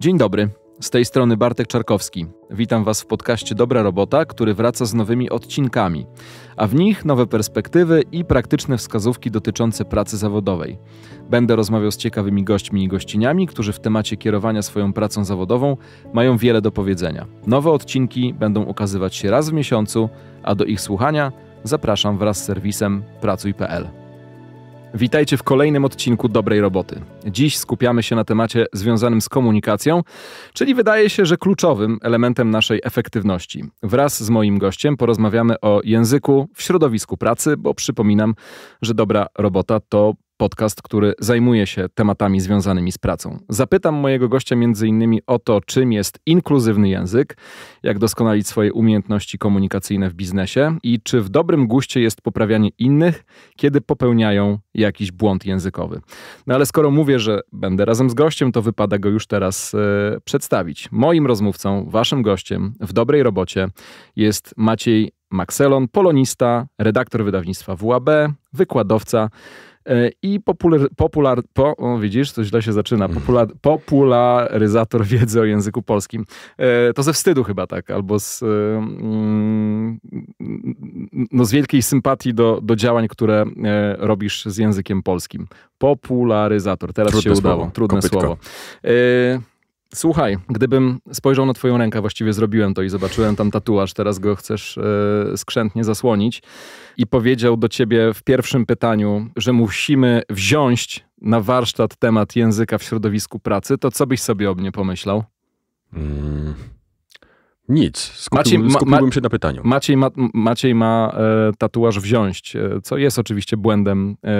Dzień dobry. Z tej strony Bartek Czarkowski. Witam Was w podcaście Dobra Robota, który wraca z nowymi odcinkami, a w nich nowe perspektywy i praktyczne wskazówki dotyczące pracy zawodowej. Będę rozmawiał z ciekawymi gośćmi i gościniami, którzy w temacie kierowania swoją pracą zawodową mają wiele do powiedzenia. Nowe odcinki będą ukazywać się raz w miesiącu, a do ich słuchania zapraszam wraz z serwisem pracuj.pl. Witajcie w kolejnym odcinku Dobrej Roboty. Dziś skupiamy się na temacie związanym z komunikacją, czyli wydaje się, że kluczowym elementem naszej efektywności. Wraz z moim gościem porozmawiamy o języku w środowisku pracy, bo przypominam, że dobra robota to podcast, który zajmuje się tematami związanymi z pracą. Zapytam mojego gościa m.in. o to, czym jest inkluzywny język, jak doskonalić swoje umiejętności komunikacyjne w biznesie i czy w dobrym guście jest poprawianie innych, kiedy popełniają jakiś błąd językowy. No ale skoro mówię, że będę razem z gościem, to wypada go już teraz yy, przedstawić. Moim rozmówcą, waszym gościem w dobrej robocie jest Maciej Maxelon, polonista, redaktor wydawnictwa WAB, wykładowca. E, i popular, popular po, o, widzisz, to źle się zaczyna, mhm. popular, popularyzator wiedzy o języku polskim. E, to ze wstydu chyba tak, albo z, e, mm, no z wielkiej sympatii do, do działań, które robisz z językiem polskim. Popularyzator, teraz Trudne się udało. Słowo. Trudne Kopytko. słowo. Słuchaj, gdybym spojrzał na twoją rękę, właściwie zrobiłem to i zobaczyłem tam tatuaż, teraz go chcesz yy, skrzętnie zasłonić i powiedział do ciebie w pierwszym pytaniu, że musimy wziąć na warsztat temat języka w środowisku pracy, to co byś sobie o mnie pomyślał? Mm, nic. Skupił, Maciej, skupiłbym ma, się na pytaniu. Maciej ma, Maciej ma e, tatuaż wziąć, e, co jest oczywiście błędem e,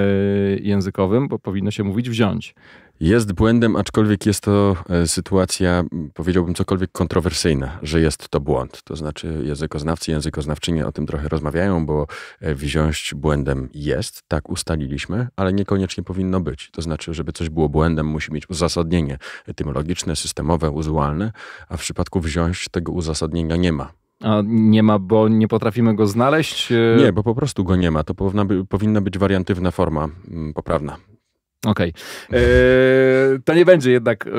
językowym, bo powinno się mówić wziąć. Jest błędem, aczkolwiek jest to e, sytuacja, powiedziałbym, cokolwiek kontrowersyjna, że jest to błąd. To znaczy, językoznawcy językoznawczynie o tym trochę rozmawiają, bo e, wziąć błędem jest, tak ustaliliśmy, ale niekoniecznie powinno być. To znaczy, żeby coś było błędem, musi mieć uzasadnienie etymologiczne, systemowe, uzualne, a w przypadku wziąć tego uzasadnienia nie ma. A nie ma, bo nie potrafimy go znaleźć? E? Nie, bo po prostu go nie ma. To powinna, by, powinna być wariantywna forma poprawna. Okej. Okay. E, to nie będzie jednak. E,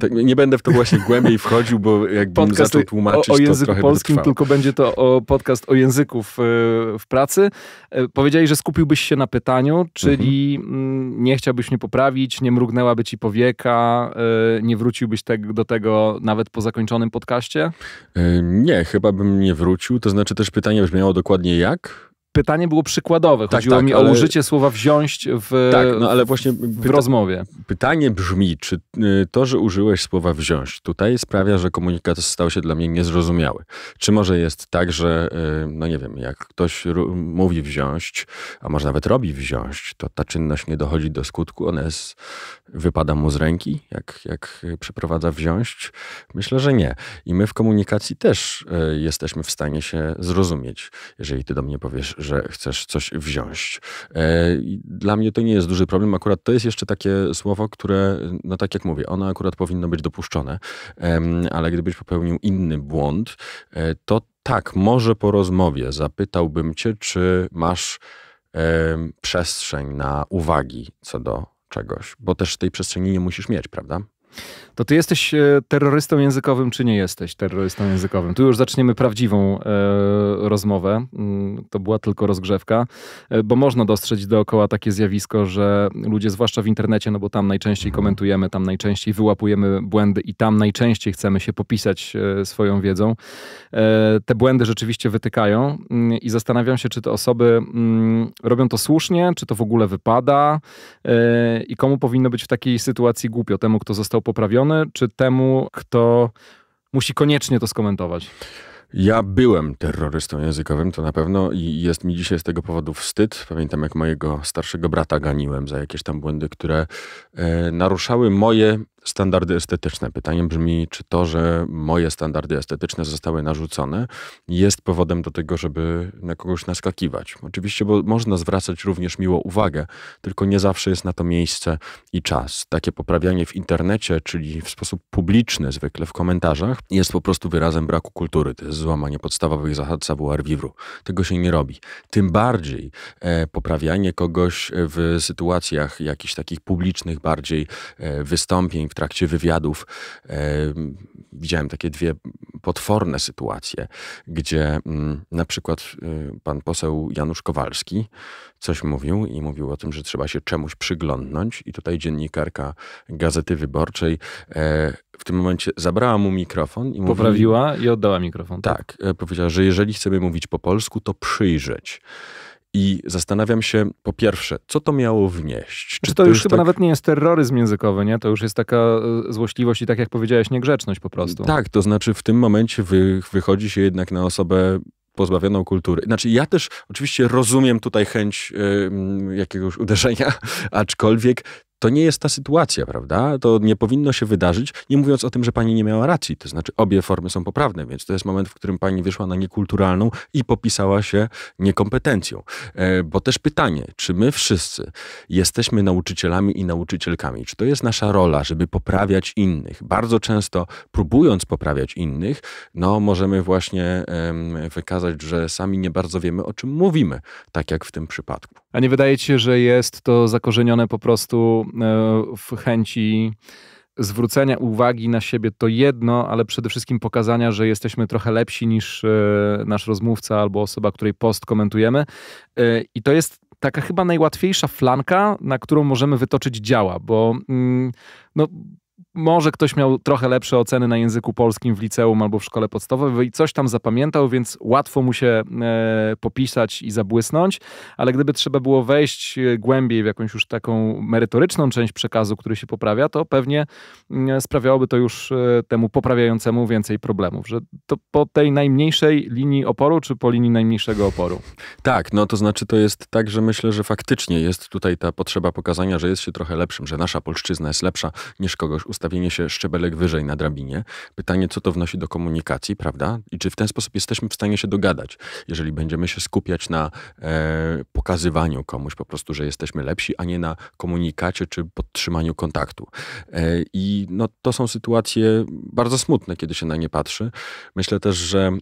tak, nie będę w to właśnie głębiej wchodził, bo jakbym podcast zaczął tłumaczyć. O, o języku polskim, tylko będzie to o podcast o języków e, w pracy. powiedzieli, że skupiłbyś się na pytaniu, czyli mhm. nie chciałbyś mnie poprawić, nie mrugnęłaby ci powieka, nie wróciłbyś te, do tego nawet po zakończonym podcaście? nie, chyba bym nie wrócił. To znaczy też pytanie brzmiało dokładnie jak pytanie było przykładowe. Tak, Chodziło tak, tak, mi ale... o użycie słowa wziąć w, tak, no, ale właśnie pyta... w rozmowie. Pytanie brzmi, czy y, to, że użyłeś słowa wziąć tutaj sprawia, że komunikat stał się dla mnie niezrozumiały. Czy może jest tak, że y, no nie wiem, jak ktoś mówi wziąć, a może nawet robi wziąć, to ta czynność nie dochodzi do skutku, ona jest, wypada mu z ręki, jak, jak przeprowadza wziąć? Myślę, że nie. I my w komunikacji też y, jesteśmy w stanie się zrozumieć. Jeżeli ty do mnie powiesz, że chcesz coś wziąć. E, dla mnie to nie jest duży problem. Akurat to jest jeszcze takie słowo, które, no tak jak mówię, ono akurat powinno być dopuszczone, ale gdybyś popełnił inny błąd, e, to tak, może po rozmowie zapytałbym cię, czy masz przestrzeń na uwagi co do czegoś, bo też tej przestrzeni nie musisz mieć, prawda? To ty jesteś e, terrorystą językowym, czy nie jesteś terrorystą językowym? Tu już zaczniemy prawdziwą e, rozmowę. Mm, to była tylko rozgrzewka, e, bo można dostrzec dookoła takie zjawisko, że ludzie, zwłaszcza w internecie, no bo tam najczęściej mhm. komentujemy, tam najczęściej wyłapujemy błędy i tam najczęściej chcemy się popisać e, swoją wiedzą. E, te błędy rzeczywiście wytykają mm, i zastanawiam się, czy te osoby mm, robią to słusznie, czy to w ogóle wypada e, i komu powinno być w takiej sytuacji głupio, temu, kto został poprawione, czy temu, kto musi koniecznie to skomentować? Ja byłem terrorystą językowym, to na pewno, i jest mi dzisiaj z tego powodu wstyd. Pamiętam, jak mojego starszego brata ganiłem za jakieś tam błędy, które e, naruszały moje Standardy estetyczne. Pytanie brzmi, czy to, że moje standardy estetyczne zostały narzucone, jest powodem do tego, żeby na kogoś naskakiwać. Oczywiście, bo można zwracać również miło uwagę, tylko nie zawsze jest na to miejsce i czas. Takie poprawianie w internecie, czyli w sposób publiczny, zwykle w komentarzach, jest po prostu wyrazem braku kultury. To jest złamanie podstawowych zasad savoir-vivre. Tego się nie robi. Tym bardziej e, poprawianie kogoś w sytuacjach jakichś takich publicznych, bardziej e, wystąpień, w trakcie wywiadów e, widziałem takie dwie potworne sytuacje, gdzie mm, na przykład e, pan poseł Janusz Kowalski coś mówił i mówił o tym, że trzeba się czemuś przyglądnąć i tutaj dziennikarka Gazety Wyborczej e, w tym momencie zabrała mu mikrofon i Poprawiła mówi, i oddała mikrofon. Tak? tak, powiedziała, że jeżeli chcemy mówić po polsku, to przyjrzeć. I zastanawiam się, po pierwsze, co to miało wnieść? Czy to, to już chyba tak... nawet nie jest terroryzm językowy, nie? To już jest taka e, złośliwość i tak jak powiedziałeś, niegrzeczność po prostu. Tak, to znaczy w tym momencie wy, wychodzi się jednak na osobę pozbawioną kultury. Znaczy, ja też oczywiście rozumiem tutaj chęć y, jakiegoś uderzenia, aczkolwiek to nie jest ta sytuacja, prawda? To nie powinno się wydarzyć, nie mówiąc o tym, że pani nie miała racji. To znaczy, obie formy są poprawne, więc to jest moment, w którym pani wyszła na niekulturalną i popisała się niekompetencją. E, bo też pytanie, czy my wszyscy jesteśmy nauczycielami i nauczycielkami? Czy to jest nasza rola, żeby poprawiać innych? Bardzo często, próbując poprawiać innych, no możemy właśnie wykazać, że sami nie bardzo wiemy, o czym mówimy, tak jak w tym przypadku. A nie wydaje ci się, że jest to zakorzenione po prostu e, w chęci zwrócenia uwagi na siebie to jedno, ale przede wszystkim pokazania, że jesteśmy trochę lepsi niż e, nasz rozmówca albo osoba, której post komentujemy. E, I to jest taka chyba najłatwiejsza flanka, na którą możemy wytoczyć działa, bo mm, no, może ktoś miał trochę lepsze oceny na języku polskim w liceum albo w szkole podstawowej i coś tam zapamiętał, więc łatwo mu się e, popisać i zabłysnąć, ale gdyby trzeba było wejść e, głębiej w jakąś już taką merytoryczną część przekazu, który się poprawia, to pewnie mm, sprawiałoby to już e, temu poprawiającemu więcej problemów, że to po tej najmniejszej linii oporu, czy po linii najmniejszego oporu? Tak, no to znaczy to jest tak, że myślę, że faktycznie jest tutaj ta potrzeba pokazania, że jest się trochę lepszym, że nasza polszczyzna jest lepsza niż kogoś ustawiona stawienie się szczebelek wyżej na drabinie. Pytanie, co to wnosi do komunikacji, prawda? I czy w ten sposób jesteśmy w stanie się dogadać, jeżeli będziemy się skupiać na e, pokazywaniu komuś po prostu, że jesteśmy lepsi, a nie na komunikacie czy podtrzymaniu kontaktu. E, I no, to są sytuacje bardzo smutne, kiedy się na nie patrzy. Myślę też, że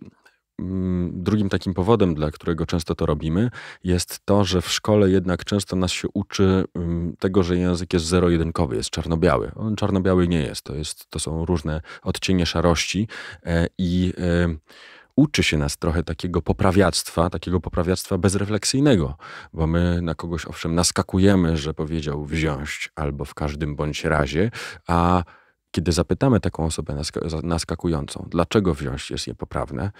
Mm, drugim takim powodem, dla którego często to robimy, jest to, że w szkole jednak często nas się uczy mm, tego, że język jest zero-jedynkowy, jest czarno-biały. On czarno-biały nie jest. To, jest, to są różne odcienie szarości e, i e, uczy się nas trochę takiego poprawiactwa, takiego poprawiactwa bezrefleksyjnego, bo my na kogoś owszem naskakujemy, że powiedział wziąć albo w każdym bądź razie, a kiedy zapytamy taką osobę naskakującą, dlaczego wziąć jest niepoprawne,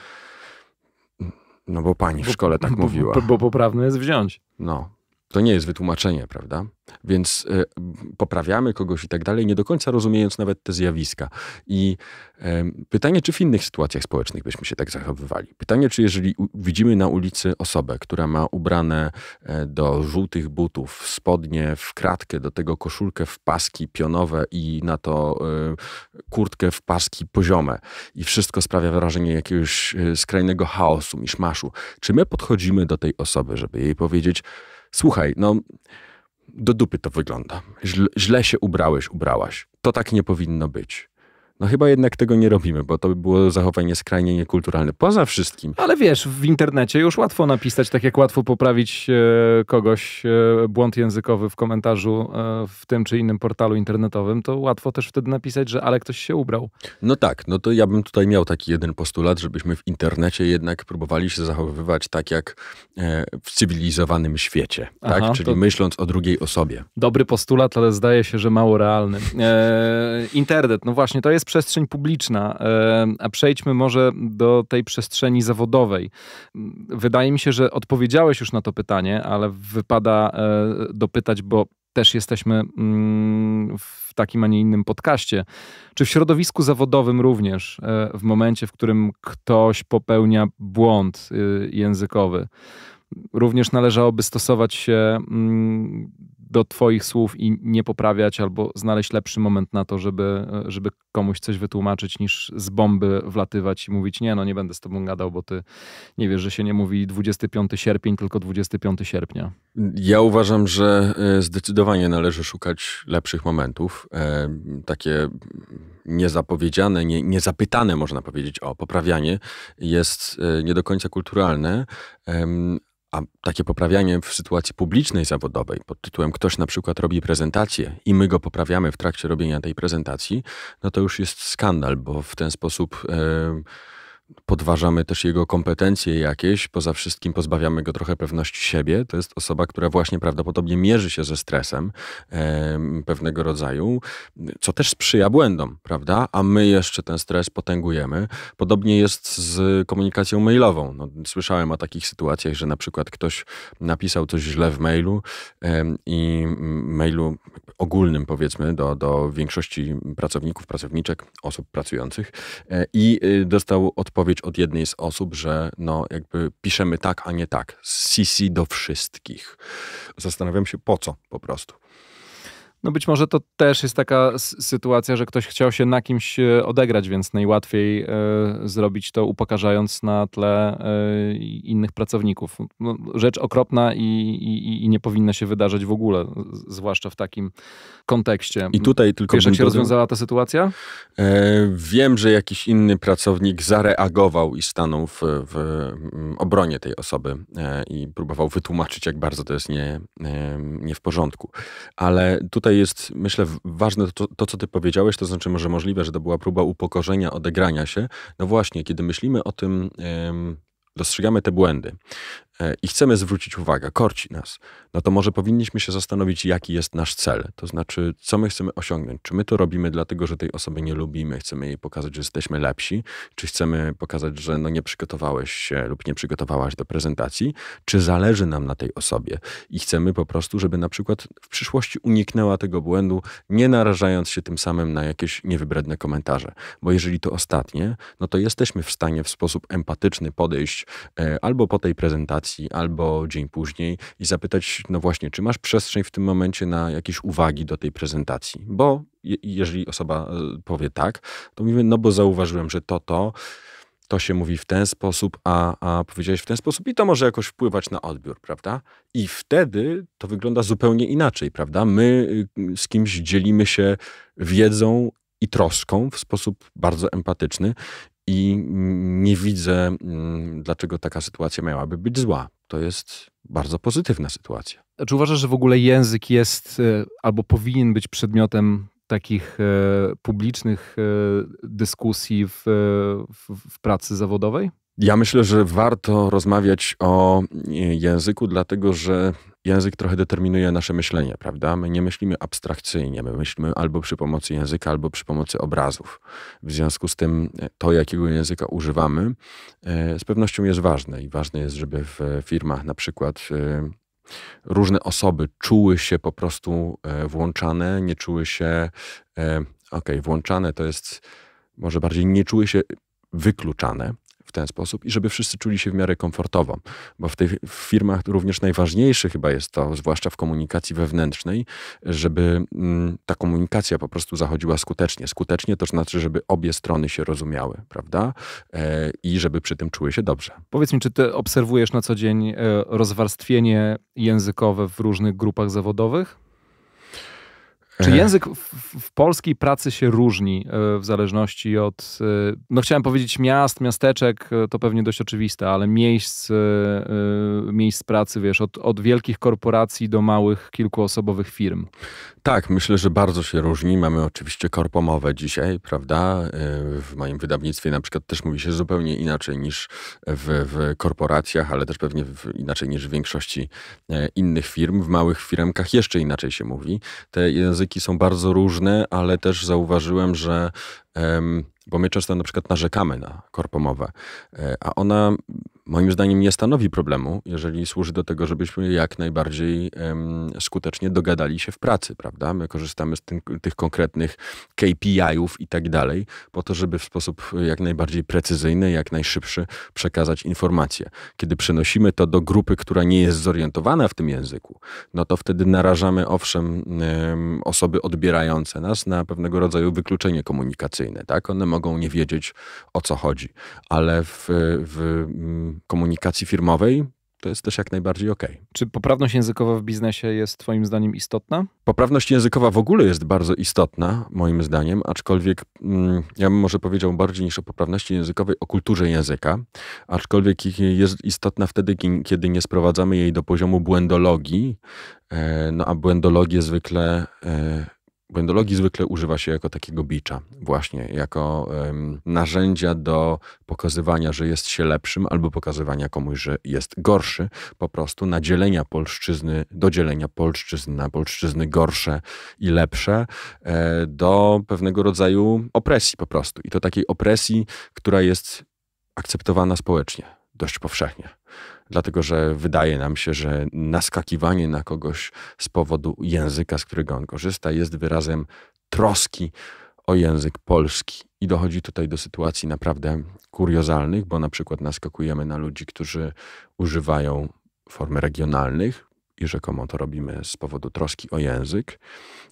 no bo pani w szkole tak bo, mówiła. Bo, bo poprawne jest wziąć. No, to nie jest wytłumaczenie, prawda? Więc y, poprawiamy kogoś i tak dalej, nie do końca rozumiejąc nawet te zjawiska. I y, pytanie, czy w innych sytuacjach społecznych byśmy się tak zachowywali? Pytanie, czy jeżeli widzimy na ulicy osobę, która ma ubrane e, do żółtych butów spodnie w kratkę, do tego koszulkę w paski pionowe i na to e, kurtkę w paski poziome i wszystko sprawia wrażenie jakiegoś skrajnego chaosu, miszmaszu, czy my podchodzimy do tej osoby, żeby jej powiedzieć, słuchaj, no do dupy to wygląda. Źle, źle się ubrałeś, ubrałaś. To tak nie powinno być no chyba jednak tego nie robimy, bo to by było zachowanie skrajnie niekulturalne. Poza wszystkim. Ale wiesz, w internecie już łatwo napisać, tak jak łatwo poprawić e, kogoś e, błąd językowy w komentarzu e, w tym czy innym portalu internetowym, to łatwo też wtedy napisać, że ale ktoś się ubrał. No tak, no to ja bym tutaj miał taki jeden postulat, żebyśmy w internecie jednak próbowali się zachowywać tak jak e, w cywilizowanym świecie, tak? Aha, tak? Czyli to... myśląc o drugiej osobie. Dobry postulat, ale zdaje się, że mało realny. E, internet, no właśnie, to jest przestrzeń publiczna, e, a przejdźmy może do tej przestrzeni zawodowej. Wydaje mi się, że odpowiedziałeś już na to pytanie, ale wypada e, dopytać, bo też jesteśmy mm, w takim, a nie innym podcaście. Czy w środowisku zawodowym również, e, w momencie, w którym ktoś popełnia błąd językowy, również należałoby stosować się mm, do Twoich słów i nie poprawiać, albo znaleźć lepszy moment na to, żeby, żeby komuś coś wytłumaczyć, niż z bomby wlatywać i mówić: Nie, no nie będę z Tobą gadał, bo Ty nie wiesz, że się nie mówi 25 sierpień, tylko 25 sierpnia. Ja uważam, że e, zdecydowanie należy szukać lepszych momentów. E, takie niezapowiedziane, nie, niezapytane, można powiedzieć, o poprawianie jest e, nie do końca kulturalne, a takie poprawianie w sytuacji publicznej zawodowej pod tytułem ktoś na przykład robi prezentację i my go poprawiamy w trakcie robienia tej prezentacji, no to już jest skandal, bo w ten sposób. Yy, podważamy też jego kompetencje jakieś, poza wszystkim pozbawiamy go trochę pewności siebie. To jest osoba, która właśnie prawdopodobnie mierzy się ze stresem e, pewnego rodzaju, co też sprzyja błędom, prawda? A my jeszcze ten stres potęgujemy. Podobnie jest z komunikacją mailową. No, słyszałem o takich sytuacjach, że na przykład ktoś napisał coś źle w mailu e, i mailu ogólnym powiedzmy do, do większości pracowników, pracowniczek, osób pracujących e, i y, dostał odpowiedź wypowiedź od jednej z osób, że no jakby piszemy tak, a nie tak. CC do wszystkich. Zastanawiam się po co po prostu. No być może to też jest taka sytuacja, że ktoś chciał się na kimś e, odegrać, więc najłatwiej e, zrobić to upokarzając na tle e, innych pracowników. No, rzecz okropna i, i, i, nie powinna się wydarzać w ogóle, zwłaszcza w takim kontekście. I tutaj tylko... Wiesz, jak się rozwiązała ta sytuacja? E, wiem, że jakiś inny pracownik zareagował i stanął w, w mm, obronie tej osoby e, i próbował wytłumaczyć, jak bardzo to jest nie, e, nie w porządku. Ale tutaj tutaj jest, myślę, ważne to, to, co ty powiedziałeś, to znaczy może możliwe, że to była próba upokorzenia, odegrania się. No właśnie, kiedy myślimy o tym, dostrzegamy te błędy e, i chcemy zwrócić uwagę, korci nas, no to może powinniśmy się zastanowić, jaki jest nasz cel. To znaczy, co my chcemy osiągnąć. Czy my to robimy dlatego, że tej osoby nie lubimy, chcemy jej pokazać, że jesteśmy lepsi, czy chcemy pokazać, że no nie przygotowałeś się lub nie przygotowałaś do prezentacji, czy zależy nam na tej osobie i chcemy po prostu, żeby na przykład w przyszłości uniknęła tego błędu, nie narażając się tym samym na jakieś niewybredne komentarze. Bo jeżeli to ostatnie, no to jesteśmy w stanie w sposób empatyczny podejść E, albo po tej prezentacji, albo dzień później i zapytać, no właśnie, czy masz przestrzeń w tym momencie na jakieś uwagi do tej prezentacji? Bo je, jeżeli osoba e, powie tak, to mówimy, no bo zauważyłem, że to, to, to się mówi w ten sposób, a, a powiedziałeś w ten sposób i to może jakoś wpływać na odbiór, prawda? I wtedy to wygląda zupełnie inaczej, prawda? My y, z kimś dzielimy się wiedzą i troską w sposób bardzo empatyczny i nie widzę, mm, dlaczego taka sytuacja miałaby być zła. To jest bardzo pozytywna sytuacja. Czy uważasz, że w ogóle język jest e, albo powinien być przedmiotem takich e, publicznych e, dyskusji w, w, w pracy zawodowej? Ja myślę, że warto rozmawiać o języku, dlatego że język trochę determinuje nasze myślenie, prawda? My nie myślimy abstrakcyjnie, my myślimy albo przy pomocy języka, albo przy pomocy obrazów. W związku z tym e, to, jakiego języka używamy, e, z pewnością jest ważne i ważne jest, żeby w firmach na przykład e, różne osoby czuły się po prostu włączane, nie czuły się, okej, okay, włączane to jest może bardziej nie czuły się wykluczane, w ten sposób i żeby wszyscy czuli się w miarę komfortowo, bo w tych firmach również najważniejsze chyba jest to, zwłaszcza w komunikacji wewnętrznej, żeby mm, ta komunikacja po prostu zachodziła skutecznie. Skutecznie to znaczy, żeby obie strony się rozumiały, prawda? E, I żeby przy tym czuły się dobrze. Powiedz mi, czy ty obserwujesz na co dzień e, rozwarstwienie językowe w różnych grupach zawodowych? Czy język w, w, polskiej pracy się różni e, w zależności od, e, no chciałem powiedzieć miast, miasteczek, e, to pewnie dość oczywiste, ale miejsc, miejsc pracy, wiesz, od, od wielkich korporacji do małych, kilkuosobowych firm? Tak, myślę, że bardzo się różni. Mamy oczywiście korpomowe dzisiaj, prawda? W moim wydawnictwie na przykład też mówi się zupełnie inaczej niż w, w korporacjach, ale też pewnie w, inaczej niż w większości innych firm. W małych firmkach jeszcze inaczej się mówi. Te języki są bardzo różne, ale też zauważyłem, że bo my często na przykład narzekamy na korpomowę, e, a ona moim zdaniem nie stanowi problemu, jeżeli służy do tego, żebyśmy jak najbardziej skutecznie dogadali się w pracy, prawda? My korzystamy z tych, tych konkretnych KPI-ów i tak dalej, po to, żeby w sposób jak najbardziej precyzyjny, jak najszybszy przekazać informacje. Kiedy przenosimy to do grupy, która nie jest zorientowana w tym języku, no to wtedy narażamy owszem osoby odbierające nas na pewnego rodzaju wykluczenie komunikacyjne komunikacyjne, tak? One mogą nie wiedzieć o co chodzi, ale w, w mm, komunikacji firmowej to jest też jak najbardziej ok. Czy poprawność językowa w biznesie jest Twoim zdaniem istotna? Poprawność językowa w ogóle jest bardzo istotna, moim zdaniem, aczkolwiek mm, ja bym może powiedział bardziej niż o poprawności językowej, o kulturze języka, aczkolwiek jest istotna wtedy, kiedy nie sprowadzamy jej do poziomu błędologii. E, no a błędologię zwykle e, Błędologii zwykle używa się jako takiego bicza, właśnie jako ym, narzędzia do pokazywania, że jest się lepszym, albo pokazywania komuś, że jest gorszy, po prostu nadzielenia dzielenia polszczyzny, do dzielenia na polszczyzny gorsze i lepsze, y, do pewnego rodzaju opresji po prostu. I to takiej opresji, która jest akceptowana społecznie, dość powszechnie dlatego że wydaje nam się, że naskakiwanie na kogoś z powodu języka, z którego on korzysta, jest wyrazem troski o język polski. I dochodzi tutaj do sytuacji naprawdę kuriozalnych, bo na przykład naskakujemy na ludzi, którzy używają form regionalnych i rzekomo to robimy z powodu troski o język.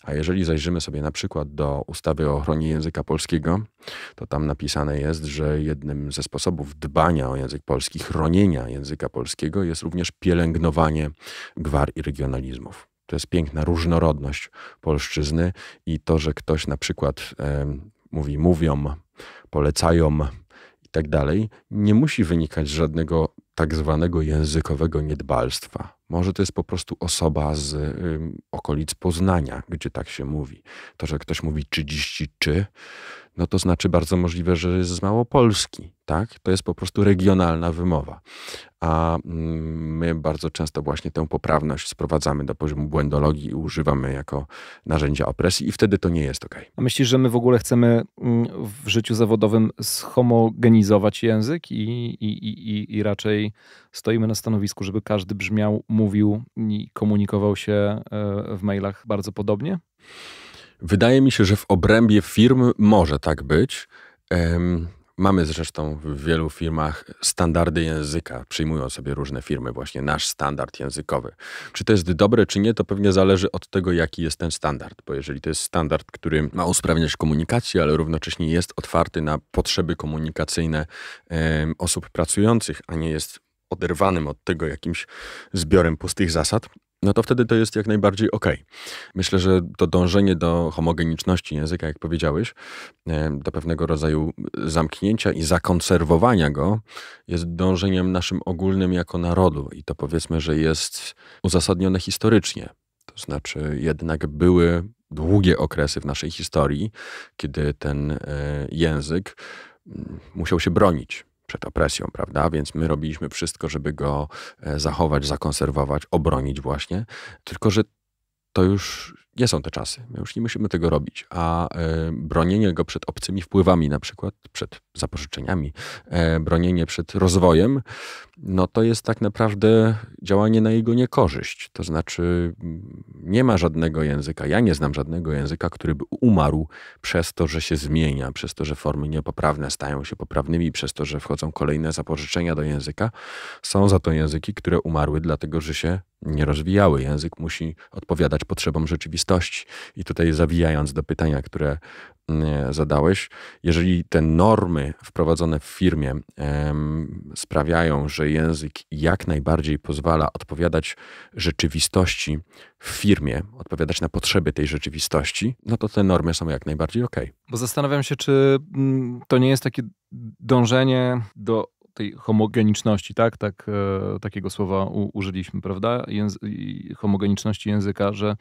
A jeżeli zajrzymy sobie na przykład do ustawy o ochronie języka polskiego, to tam napisane jest, że jednym ze sposobów dbania o język polski, chronienia języka polskiego jest również pielęgnowanie gwar i regionalizmów. To jest piękna różnorodność polszczyzny i to, że ktoś na przykład e, mówi mówią, polecają i tak dalej, nie musi wynikać z żadnego tak zwanego językowego niedbalstwa. Może to jest po prostu osoba z y, okolic Poznania, gdzie tak się mówi. To, że ktoś mówi trzydzieści czy, no to znaczy bardzo możliwe, że jest z Małopolski, tak? To jest po prostu regionalna wymowa. A mm, my bardzo często właśnie tę poprawność sprowadzamy do poziomu błędologii i używamy jako narzędzia opresji i wtedy to nie jest ok. A myślisz, że my w ogóle chcemy mm, w życiu zawodowym zhomogenizować język i, i, i, i raczej stoimy na stanowisku, żeby każdy brzmiał, mówił i komunikował się e, w mailach bardzo podobnie? Wydaje mi się, że w obrębie firm może tak być. Mamy zresztą w wielu firmach standardy języka, przyjmują sobie różne firmy właśnie nasz standard językowy. Czy to jest dobre, czy nie, to pewnie zależy od tego, jaki jest ten standard, bo jeżeli to jest standard, który ma usprawniać komunikację, ale równocześnie jest otwarty na potrzeby komunikacyjne osób pracujących, a nie jest oderwanym od tego jakimś zbiorem pustych zasad, no to wtedy to jest jak najbardziej ok. Myślę, że to dążenie do homogeniczności języka, jak powiedziałeś, e, do pewnego rodzaju zamknięcia i zakonserwowania go, jest dążeniem naszym ogólnym jako narodu i to powiedzmy, że jest uzasadnione historycznie. To znaczy, jednak były długie okresy w naszej historii, kiedy ten e, język mm, musiał się bronić przed opresją, prawda? Więc my robiliśmy wszystko, żeby go e, zachować, zakonserwować, obronić właśnie. Tylko, że to już nie są te czasy. My już nie musimy tego robić. A e, bronienie go przed obcymi wpływami, na przykład przed zapożyczeniami, e, bronienie przed rozwojem, no to jest tak naprawdę działanie na jego niekorzyść. To znaczy, mm, nie ma żadnego języka, ja nie znam żadnego języka, który by umarł przez to, że się zmienia, przez to, że formy niepoprawne stają się poprawnymi, przez to, że wchodzą kolejne zapożyczenia do języka. Są za to języki, które umarły, dlatego że się nie rozwijały. Język musi odpowiadać potrzebom rzeczywistości i tutaj zawijając do pytania, które mm, zadałeś, jeżeli te normy wprowadzone w firmie sprawiają, że język jak najbardziej pozwala odpowiadać rzeczywistości w firmie, odpowiadać na potrzeby tej rzeczywistości, no to te normy są jak najbardziej ok. Bo zastanawiam się, czy mm, to nie jest takie dążenie do tej homogeniczności, tak? tak e, takiego słowa użyliśmy, prawda? Języ homogeniczności języka, że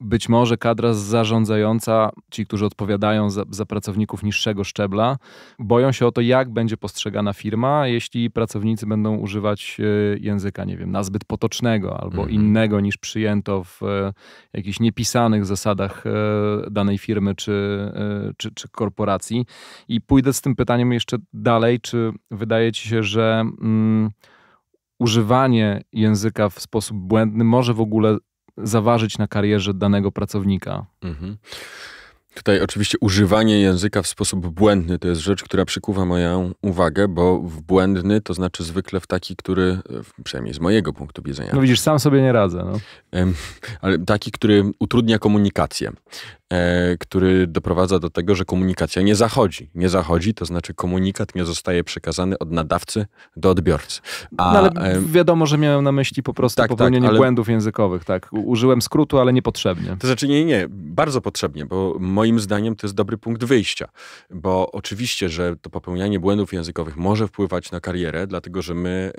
być może kadra zarządzająca, ci, którzy odpowiadają za, za pracowników niższego szczebla, boją się o to, jak będzie postrzegana firma, jeśli pracownicy będą używać e, języka, nie wiem, nazbyt potocznego albo mhm. innego niż przyjęto w e, jakichś niepisanych zasadach e, danej firmy czy, czy, czy korporacji. I pójdę z tym pytaniem jeszcze dalej, czy wydaje ci się, że mm, używanie języka w sposób błędny może w ogóle zaważyć na karierze danego pracownika. Mhm. Tutaj oczywiście używanie języka w sposób błędny to jest rzecz, która przykuwa moją uwagę, bo w błędny to znaczy zwykle w taki, który, przynajmniej z mojego punktu widzenia. No widzisz, sam sobie nie radzę. No. Ale taki, który utrudnia komunikację. E, który doprowadza do tego, że komunikacja nie zachodzi. Nie zachodzi, to znaczy komunikat nie zostaje przekazany od nadawcy do odbiorcy. A, no ale e, wiadomo, że miałem na myśli po prostu tak, popełnienie tak, ale... błędów językowych. Tak, użyłem skrótu, ale niepotrzebnie. To znaczy nie, nie, bardzo potrzebnie, bo moim zdaniem to jest dobry punkt wyjścia, bo oczywiście, że to popełnianie błędów językowych może wpływać na karierę, dlatego że my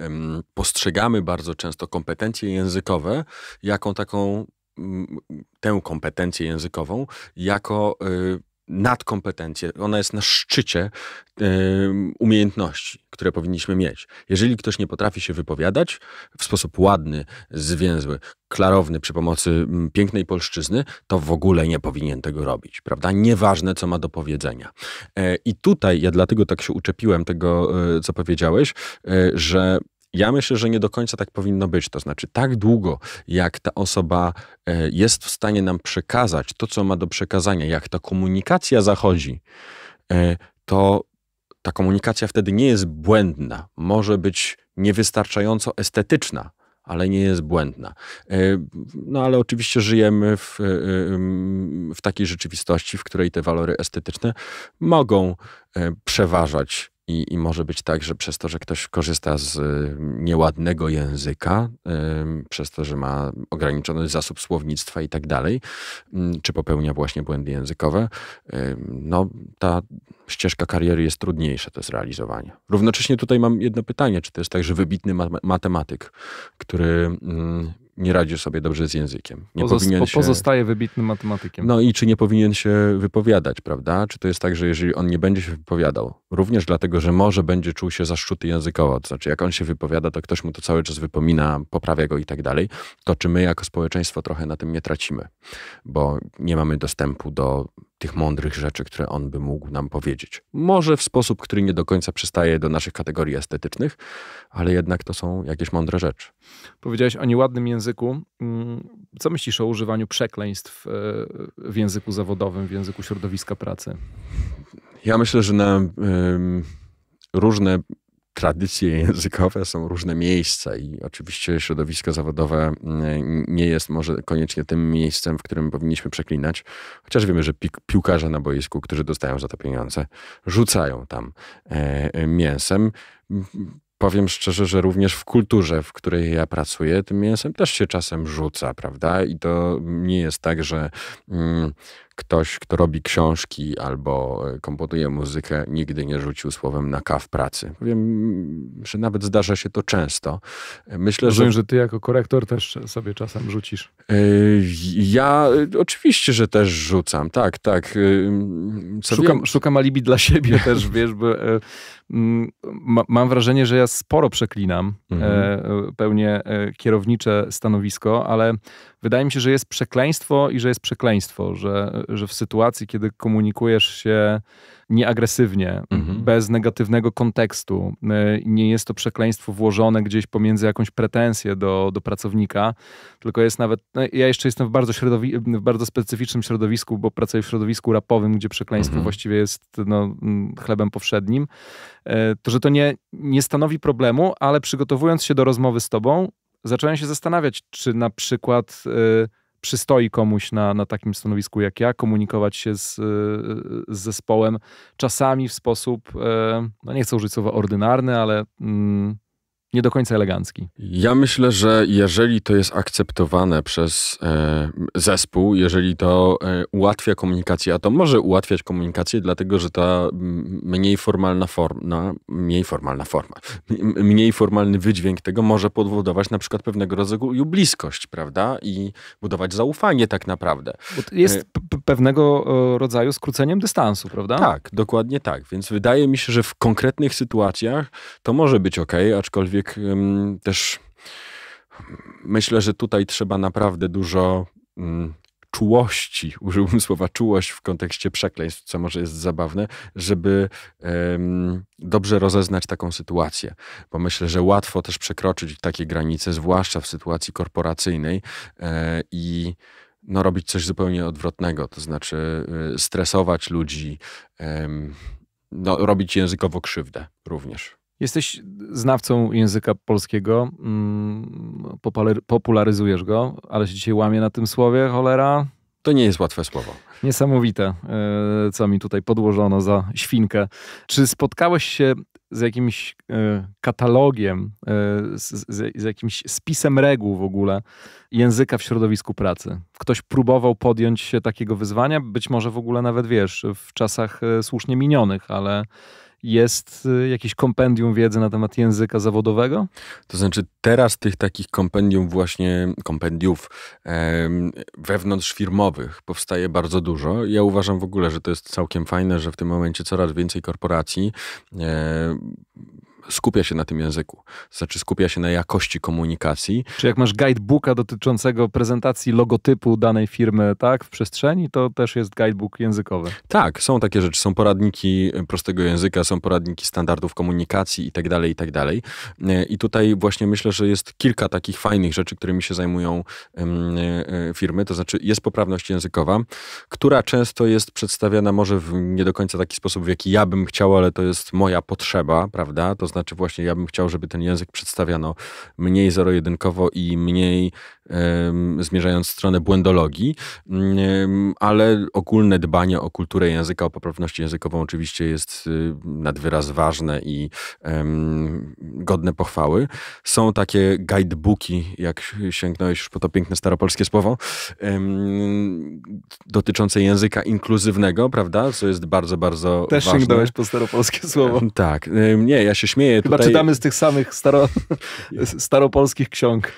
postrzegamy bardzo często kompetencje językowe jako taką tę kompetencję językową jako y, nadkompetencję. Ona jest na szczycie y, umiejętności, które powinniśmy mieć. Jeżeli ktoś nie potrafi się wypowiadać w sposób ładny, zwięzły, klarowny przy pomocy pięknej polszczyzny, to w ogóle nie powinien tego robić, prawda? Nieważne, co ma do powiedzenia. E, I tutaj ja dlatego tak się uczepiłem tego, e, co powiedziałeś, e, że ja myślę, że nie do końca tak powinno być. To znaczy, tak długo, jak ta osoba e, jest w stanie nam przekazać to, co ma do przekazania, jak ta komunikacja zachodzi, e, to ta komunikacja wtedy nie jest błędna. Może być niewystarczająco estetyczna, ale nie jest błędna. E, no ale oczywiście żyjemy w, w takiej rzeczywistości, w której te walory estetyczne mogą przeważać i, I może być tak, że przez to, że ktoś korzysta z y, nieładnego języka, y, przez to, że ma ograniczony zasób słownictwa i tak dalej, mm, czy popełnia właśnie błędy językowe, y, no ta ścieżka kariery jest trudniejsza do zrealizowania. Równocześnie tutaj mam jedno pytanie, czy to jest tak, że wybitny matematyk, który mm, nie radzi sobie dobrze z językiem. Nie Pozost powinien się... Pozostaje wybitnym matematykiem. No i czy nie powinien się wypowiadać, prawda? Czy to jest tak, że jeżeli on nie będzie się wypowiadał, również dlatego, że może będzie czuł się zaszczuty językowo, to znaczy jak on się wypowiada, to ktoś mu to cały czas wypomina, poprawia go i tak dalej, to czy my jako społeczeństwo trochę na tym nie tracimy? Bo nie mamy dostępu do tych mądrych rzeczy, które on by mógł nam powiedzieć. Może w sposób, który nie do końca przystaje do naszych kategorii estetycznych, ale jednak to są jakieś mądre rzeczy. Powiedziałeś o nieładnym języku. Mm, co myślisz o używaniu przekleństw e, w języku zawodowym, w języku środowiska pracy? Ja myślę, że na różne tradycje językowe, są różne miejsca i oczywiście środowisko zawodowe mm, nie jest może koniecznie tym miejscem, w którym powinniśmy przeklinać, chociaż wiemy, że piłkarze na boisku, którzy dostają za to pieniądze, rzucają tam e, e, mięsem powiem szczerze, że również w kulturze, w której ja pracuję, tym mięsem też się czasem rzuca, prawda? I to nie jest tak, że. Mm, ktoś, kto robi książki albo e, komponuje muzykę, nigdy nie rzucił słowem na kaw pracy. Powiem, mm, że nawet zdarza się to często. E, myślę, Rozumiem, że... że ty jako korektor też sobie czasem rzucisz. E, ja oczywiście, że też rzucam, tak, tak. Szukam, szukam alibi dla siebie też, wiesz, bo mam wrażenie, że ja sporo przeklinam, mhm. pełnię kierownicze stanowisko, ale wydaje mi się, że jest przekleństwo i że jest przekleństwo, że że w sytuacji, kiedy komunikujesz się nieagresywnie, mhm. bez negatywnego kontekstu, y, nie jest to przekleństwo włożone gdzieś pomiędzy jakąś pretensję do, do pracownika, tylko jest nawet, no ja jeszcze jestem w bardzo, środowi- w bardzo specyficznym środowisku, bo pracuję w środowisku rapowym, gdzie przekleństwo mhm. właściwie jest no, mm, chlebem powszednim, y, to że to nie, nie stanowi problemu, ale przygotowując się do rozmowy z tobą, zacząłem się zastanawiać, czy na przykład y, przystoi komuś na, na takim stanowisku jak ja, komunikować się z, e, z zespołem czasami w sposób, e, no nie chcę użyć słowa ordynarny, ale mm, nie do końca elegancki. Ja myślę, że jeżeli to jest akceptowane przez e, zespół, jeżeli to e, ułatwia komunikację, a to może ułatwiać komunikację, dlatego że ta mniej formalna forma, mniej formalna forma, mniej formalny wydźwięk tego może powodować na przykład pewnego rodzaju bliskość, prawda? I budować zaufanie tak naprawdę. jest e, pewnego e, rodzaju skróceniem dystansu, prawda? Tak, dokładnie tak. Więc wydaje mi się, że w konkretnych sytuacjach to może być ok, aczkolwiek aczkolwiek też myślę, że tutaj trzeba naprawdę dużo mm, czułości, użyłbym słowa czułość w kontekście przekleństw, co może jest zabawne, żeby um, dobrze rozeznać taką sytuację, bo myślę, że łatwo też przekroczyć takie granice, zwłaszcza w sytuacji korporacyjnej e, i no, robić coś zupełnie odwrotnego, to znaczy e, stresować ludzi, e, no, robić językowo krzywdę również. Jesteś znawcą języka polskiego, mm, popularyzujesz go, ale się dzisiaj łamie na tym słowie, cholera. To nie jest łatwe słowo. Niesamowite, e, co mi tutaj podłożono za świnkę. Czy spotkałeś się z jakimś e, katalogiem, e, z, z jakimś spisem reguł w ogóle języka w środowisku pracy? Ktoś próbował podjąć się takiego wyzwania, być może w ogóle nawet wiesz, w czasach słusznie minionych, ale jest y, jakieś kompendium wiedzy na temat języka zawodowego? To znaczy, teraz tych takich kompendium właśnie, kompendiów wewnątrzfirmowych powstaje bardzo dużo. Ja uważam w ogóle, że to jest całkiem fajne, że w tym momencie coraz więcej korporacji e, skupia się na tym języku, znaczy skupia się na jakości komunikacji. Czy jak masz guidebooka dotyczącego prezentacji logotypu danej firmy, tak, w przestrzeni, to też jest guidebook językowy. Tak, są takie rzeczy, są poradniki e, prostego języka, są poradniki standardów komunikacji i tak dalej, i tak dalej. E, I tutaj właśnie myślę, że jest kilka takich fajnych rzeczy, którymi się zajmują e, firmy, to znaczy jest poprawność językowa, która często jest przedstawiana może w nie do końca taki sposób, w jaki ja bym chciał, ale to jest moja potrzeba, prawda, to znaczy znaczy właśnie ja bym chciał, żeby ten język przedstawiano mniej zero-jedynkowo i mniej zmierzając w stronę błędologii, ale ogólne dbanie o kulturę języka, o poprawność językową oczywiście jest y, nad wyraz ważne i godne pochwały. Są takie guidebooki, jak sięgnąłeś już po to piękne staropolskie słowo, dotyczące języka inkluzywnego, prawda? Co jest bardzo, bardzo Też ważne. Też sięgnąłeś po staropolskie słowo. Tak. Nie, ja się śmieję Chyba tutaj... czytamy z tych samych staro... staropolskich ksiąg.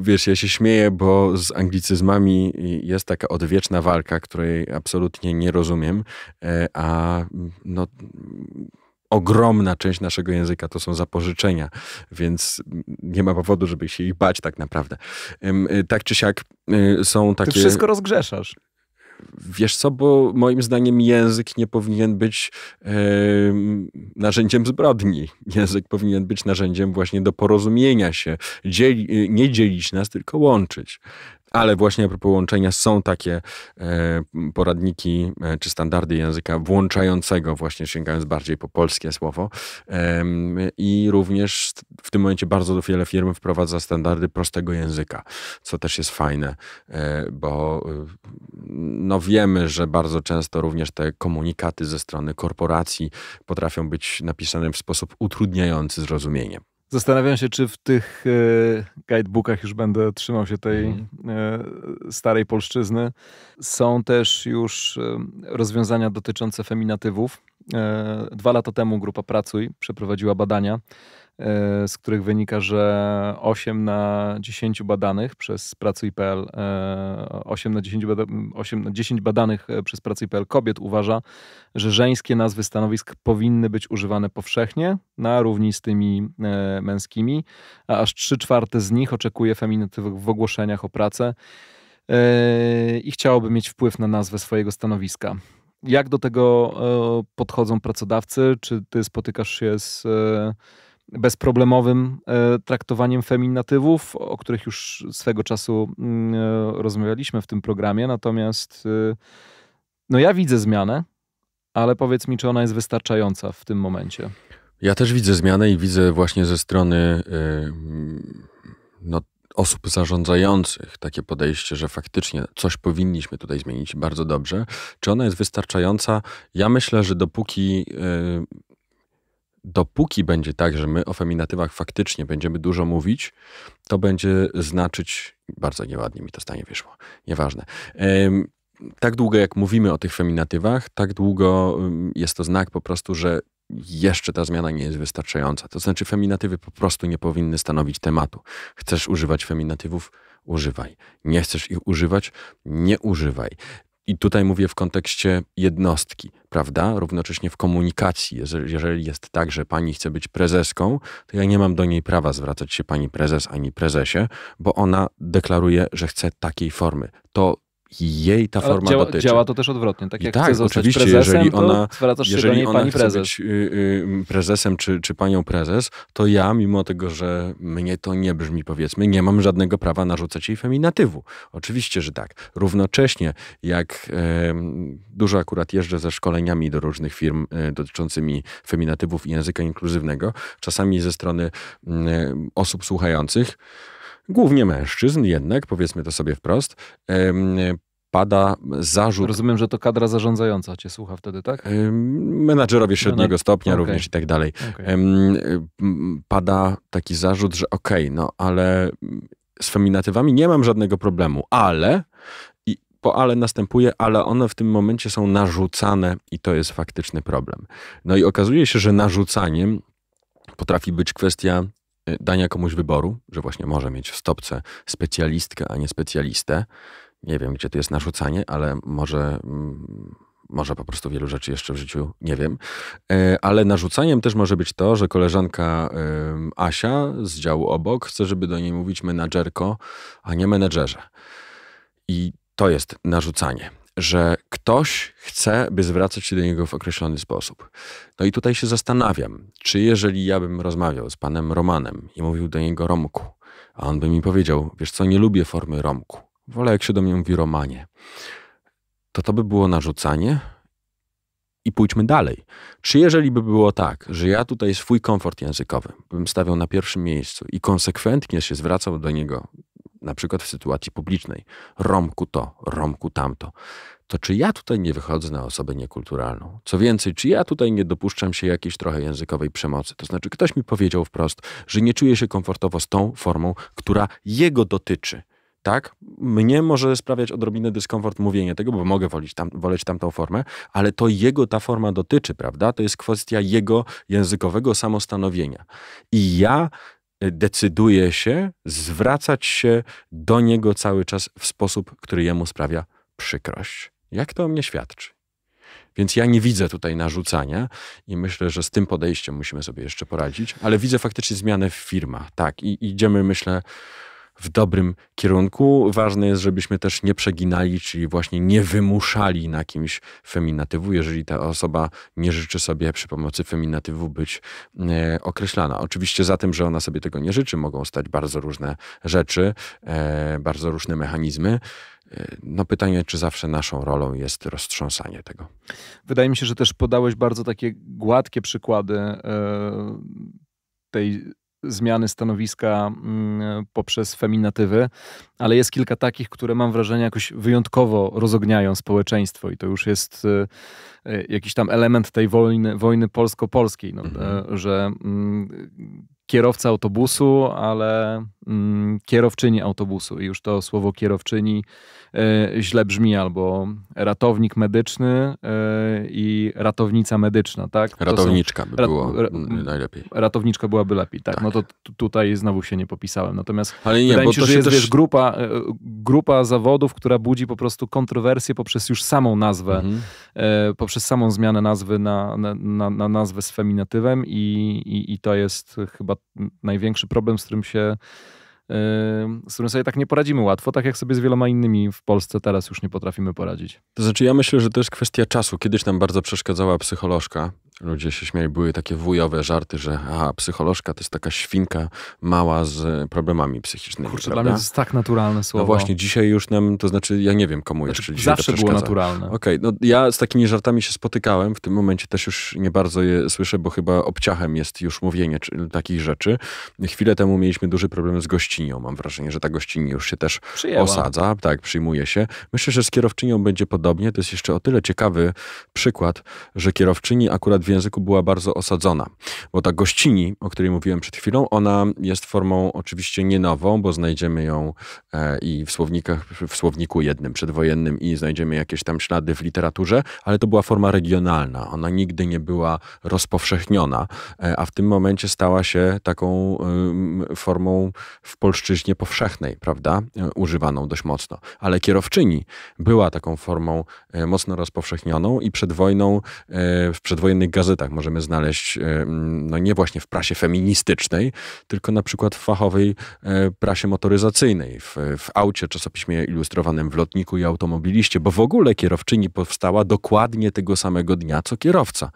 Wiesz, ja się śmieję śmieję, bo z anglicyzmami jest taka odwieczna walka, której absolutnie nie rozumiem, e, a no ogromna część naszego języka to są zapożyczenia, więc nie ma powodu, żeby się ich bać tak naprawdę. E, tak czy siak e, są takie... Ty wszystko rozgrzeszasz. Wiesz co, bo moim zdaniem język nie powinien być narzędziem zbrodni. Język powinien być narzędziem właśnie do porozumienia się, dzieli, nie dzielić nas, tylko łączyć. Ale właśnie a propos łączenia są takie e, poradniki e, czy standardy języka włączającego, właśnie sięgając bardziej po polskie słowo. I również w tym momencie bardzo wiele firm wprowadza standardy prostego języka, co też jest fajne, e, bo no wiemy, że bardzo często również te komunikaty ze strony korporacji potrafią być napisane w sposób utrudniający zrozumienie. Zastanawiam się, czy w tych e, guidebookach już będę trzymał się tej mm. starej polszczyzny. Są też już e, rozwiązania dotyczące feminatywów. Dwa lata temu grupa Pracuj przeprowadziła badania E, z których wynika, że 8 na 10 badanych przez Pracuj.pl 8 e, na 10, 8 na 10 badanych e, przez Pracuj.pl kobiet uważa, że żeńskie nazwy stanowisk powinny być używane powszechnie na równi z tymi męskimi, a aż 3 czwarte z nich oczekuje feminatywów w ogłoszeniach o pracę i chciałoby mieć wpływ na nazwę swojego stanowiska. Jak do tego podchodzą pracodawcy? Czy ty spotykasz się z bezproblemowym e, traktowaniem feminatywów, o których już swego czasu mm, e, rozmawialiśmy w tym programie. Natomiast e, no ja widzę zmianę, ale powiedz mi, czy ona jest wystarczająca w tym momencie? Ja też widzę zmianę i widzę właśnie ze strony no, osób zarządzających takie podejście, że faktycznie coś powinniśmy tutaj zmienić bardzo dobrze. Czy ona jest wystarczająca? Ja myślę, że dopóki dopóki będzie tak, że my o feminatywach faktycznie będziemy dużo mówić, to będzie znaczyć, bardzo nieładnie mi to stanie wyszło, nieważne. Tak długo jak mówimy o tych feminatywach, tak długo jest to znak po prostu, że jeszcze ta zmiana nie jest wystarczająca. To znaczy, feminatywy po prostu nie powinny stanowić tematu. Chcesz używać feminatywów? Używaj. Nie chcesz ich używać? Nie używaj. I tutaj mówię w kontekście jednostki, prawda? Równocześnie w komunikacji. Jeżeli jest tak, że pani chce być prezeską, to ja nie mam do niej prawa zwracać się pani prezes ani prezesie, bo ona deklaruje, że chce takiej formy. To jej ta forma działa, dotyczy. Działa to też odwrotnie. Tak jak tak, oczywiście, prezesem, jeżeli ona, zwracasz się do niej ona pani prezes. Być, y, y, y, prezesem czy, czy panią prezes, to ja, mimo tego, że mnie to nie brzmi, powiedzmy, nie mam żadnego prawa narzucać jej feminatywu. Oczywiście, że tak. Równocześnie, jak y, dużo akurat jeżdżę ze szkoleniami do różnych firm y, dotyczącymi feminatywów i języka inkluzywnego, czasami ze strony mm, osób słuchających, głównie mężczyzn jednak, powiedzmy to sobie wprost, pada zarzut. Rozumiem, że to kadra zarządzająca cię słucha wtedy, tak? Menadżerowie średniego stopnia okay. również i tak dalej. Okay. Pada taki zarzut, że okej, okay, no ale z feminatywami nie mam żadnego problemu, ale i po ale następuje, ale one w tym momencie są narzucane i to jest faktyczny problem. No i okazuje się, że narzucaniem potrafi być kwestia dania komuś wyboru, że właśnie może mieć w stopce specjalistkę, a nie specjalistę. Nie wiem, gdzie to jest narzucanie, ale może, mm, może po prostu wielu rzeczy jeszcze w życiu nie wiem. E, ale narzucaniem też może być to, że koleżanka Asia z działu obok chce, żeby do niej mówić menadżerko, a nie menedżerze. I to jest narzucanie że ktoś chce, by zwracać się do niego w określony sposób. No i tutaj się zastanawiam, czy jeżeli ja bym rozmawiał z panem Romanem i mówił do niego Romku, a on by mi powiedział, wiesz co, nie lubię formy Romku, wolę jak się do mnie mówi Romanie, to to by było narzucanie i pójdźmy dalej. Czy jeżeli by było tak, że ja tutaj swój komfort językowy bym stawiał na pierwszym miejscu i konsekwentnie się zwracał do niego na przykład w sytuacji publicznej, Romku to, Romku tamto, to czy ja tutaj nie wychodzę na osobę niekulturalną? Co więcej, czy ja tutaj nie dopuszczam się jakiejś trochę językowej przemocy? To znaczy, ktoś mi powiedział wprost, że nie czuje się komfortowo z tą formą, która jego dotyczy tak? Mnie może sprawiać odrobinę dyskomfort mówienie tego, bo mogę wolić tam, woleć tamtą formę, ale to jego ta forma dotyczy, prawda? To jest kwestia jego językowego samostanowienia. I ja decyduje się zwracać się do niego cały czas w sposób, który jemu sprawia przykrość. Jak to o mnie świadczy? Więc ja nie widzę tutaj narzucania i myślę, że z tym podejściem musimy sobie jeszcze poradzić, ale widzę faktycznie zmianę w firmach. Tak, i idziemy, myślę, w dobrym kierunku. Ważne jest, żebyśmy też nie przeginali, czyli właśnie nie wymuszali na kimś feminatywu, jeżeli ta osoba nie życzy sobie przy pomocy feminatywu być e, określana. Oczywiście za tym, że ona sobie tego nie życzy, mogą stać bardzo różne rzeczy, e, bardzo różne mechanizmy. E, no pytanie, czy zawsze naszą rolą jest roztrząsanie tego. Wydaje mi się, że też podałeś bardzo takie gładkie przykłady e, tej zmiany stanowiska mm, poprzez feminatywy, ale jest kilka takich, które mam wrażenie jakoś wyjątkowo rozogniają społeczeństwo i to już jest y, y, jakiś tam element tej wojny, wojny polsko-polskiej, no, mhm. E, że mm, kierowca autobusu, ale mm, kierowczyni autobusu. I już to słowo kierowczyni y, źle brzmi, albo ratownik medyczny y, i ratownica medyczna, tak? To ratowniczka są, by było ra, najlepiej. Ratowniczka byłaby lepiej, tak. tak. No to tutaj znowu się nie popisałem. Natomiast ale nie, wydaje mi się, że jest też... wiesz, grupa, e, grupa zawodów, która budzi po prostu kontrowersję poprzez już samą nazwę, mhm. y, poprzez samą zmianę nazwy na, na, na, na nazwę z feminatywem i, i, i to jest chyba chyba największy problem, z którym się y, z którym sobie tak nie poradzimy łatwo, tak jak sobie z wieloma innymi w Polsce teraz już nie potrafimy poradzić. To znaczy, ja myślę, że to jest kwestia czasu. Kiedyś nam bardzo przeszkadzała psycholożka, ludzie się śmiali, były takie wujowe żarty, że a, psycholożka to jest taka świnka mała z problemami psychicznymi. Kurczę, prawda? dla mnie to jest tak naturalne no słowo. No właśnie, dzisiaj już nam, to znaczy ja nie wiem komu znaczy, jeszcze dzisiaj Zawsze to było naturalne. Okej, okay, no ja z takimi żartami się spotykałem, w tym momencie też już nie bardzo je słyszę, bo chyba obciachem jest już mówienie czy, takich rzeczy. Chwilę temu mieliśmy duży problem z gościnią, mam wrażenie, że ta gościnia już się też Przyjęła. osadza, tak, przyjmuje się. Myślę, że z kierowczynią będzie podobnie, to jest jeszcze o tyle ciekawy przykład, że kierowczyni akurat w języku była bardzo osadzona. Bo ta gościni, o której mówiłem przed chwilą, ona jest formą oczywiście nie nową, bo znajdziemy ją e, i w słownikach, w słowniku jednym przedwojennym i znajdziemy jakieś tam ślady w literaturze, ale to była forma regionalna. Ona nigdy nie była rozpowszechniona, e, a w tym momencie stała się taką formą w polszczyźnie powszechnej, prawda? E, używaną dość mocno. Ale kierowczyni była taką formą mocno rozpowszechnioną i przed wojną, w przedwojennych gazetach możemy znaleźć, e, no nie właśnie w prasie feministycznej, tylko na przykład w fachowej e, prasie motoryzacyjnej, w, w aucie, czasopiśmie ilustrowanym w lotniku i automobiliście, bo w ogóle kierowczyni powstała dokładnie tego samego dnia, co kierowca.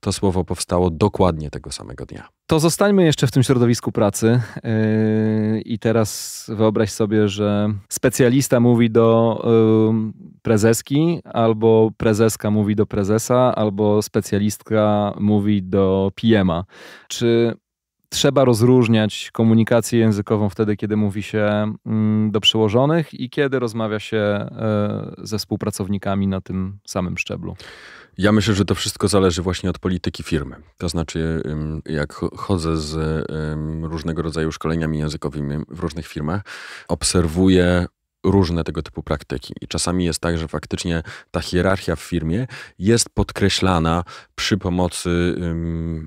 To słowo powstało dokładnie tego samego dnia. To zostańmy jeszcze w tym środowisku pracy. E, I teraz wyobraź sobie, że specjalista mówi do e, prezeski, albo prezeska mówi do prezesa, albo specjalistka mówi do PM-a. Czy trzeba rozróżniać komunikację językową wtedy, kiedy mówi się mm, do przełożonych i kiedy rozmawia się e, ze współpracownikami na tym samym szczeblu. Ja myślę, że to wszystko zależy właśnie od polityki firmy. To znaczy, jak chodzę z różnego rodzaju szkoleniami językowymi w różnych firmach, obserwuję różne tego typu praktyki. I czasami jest tak, że faktycznie ta hierarchia w firmie jest podkreślana przy pomocy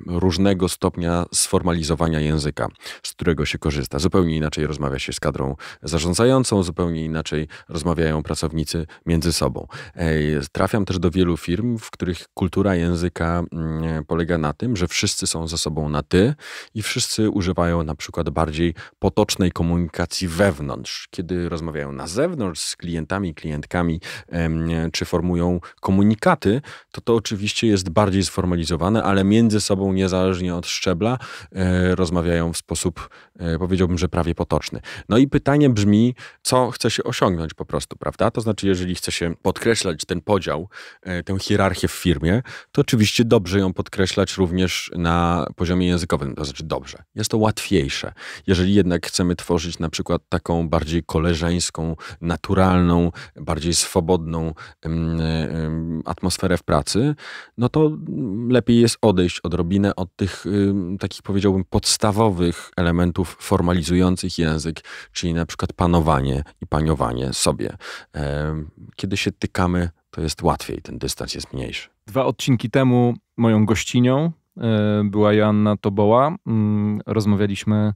różnego stopnia sformalizowania języka, z którego się korzysta. Zupełnie inaczej rozmawia się z kadrą zarządzającą, zupełnie inaczej rozmawiają pracownicy między sobą. Ej, trafiam też do wielu firm, w których kultura języka mm, polega na tym, że wszyscy są ze sobą na ty i wszyscy używają na przykład bardziej potocznej komunikacji wewnątrz, kiedy rozmawiają na na zewnątrz z klientami, klientkami, czy formują komunikaty, to to oczywiście jest bardziej sformalizowane, ale między sobą, niezależnie od szczebla, e, rozmawiają w sposób, e, powiedziałbym, że prawie potoczny. No i pytanie brzmi, co chce się osiągnąć po prostu, prawda? To znaczy, jeżeli chce się podkreślać ten podział, e, tę hierarchię w firmie, to oczywiście dobrze ją podkreślać również na poziomie językowym, to znaczy dobrze. Jest to łatwiejsze. Jeżeli jednak chcemy tworzyć na przykład taką bardziej koleżeńską naturalną, bardziej swobodną atmosferę w pracy, no to lepiej jest odejść odrobinę od tych takich powiedziałbym podstawowych elementów formalizujących język, czyli na przykład panowanie i paniowanie sobie. Kiedy się tykamy, to jest łatwiej, ten dystans jest mniejszy. Dwa odcinki temu moją gościnią e, była Joanna Toboła. Mm, rozmawialiśmy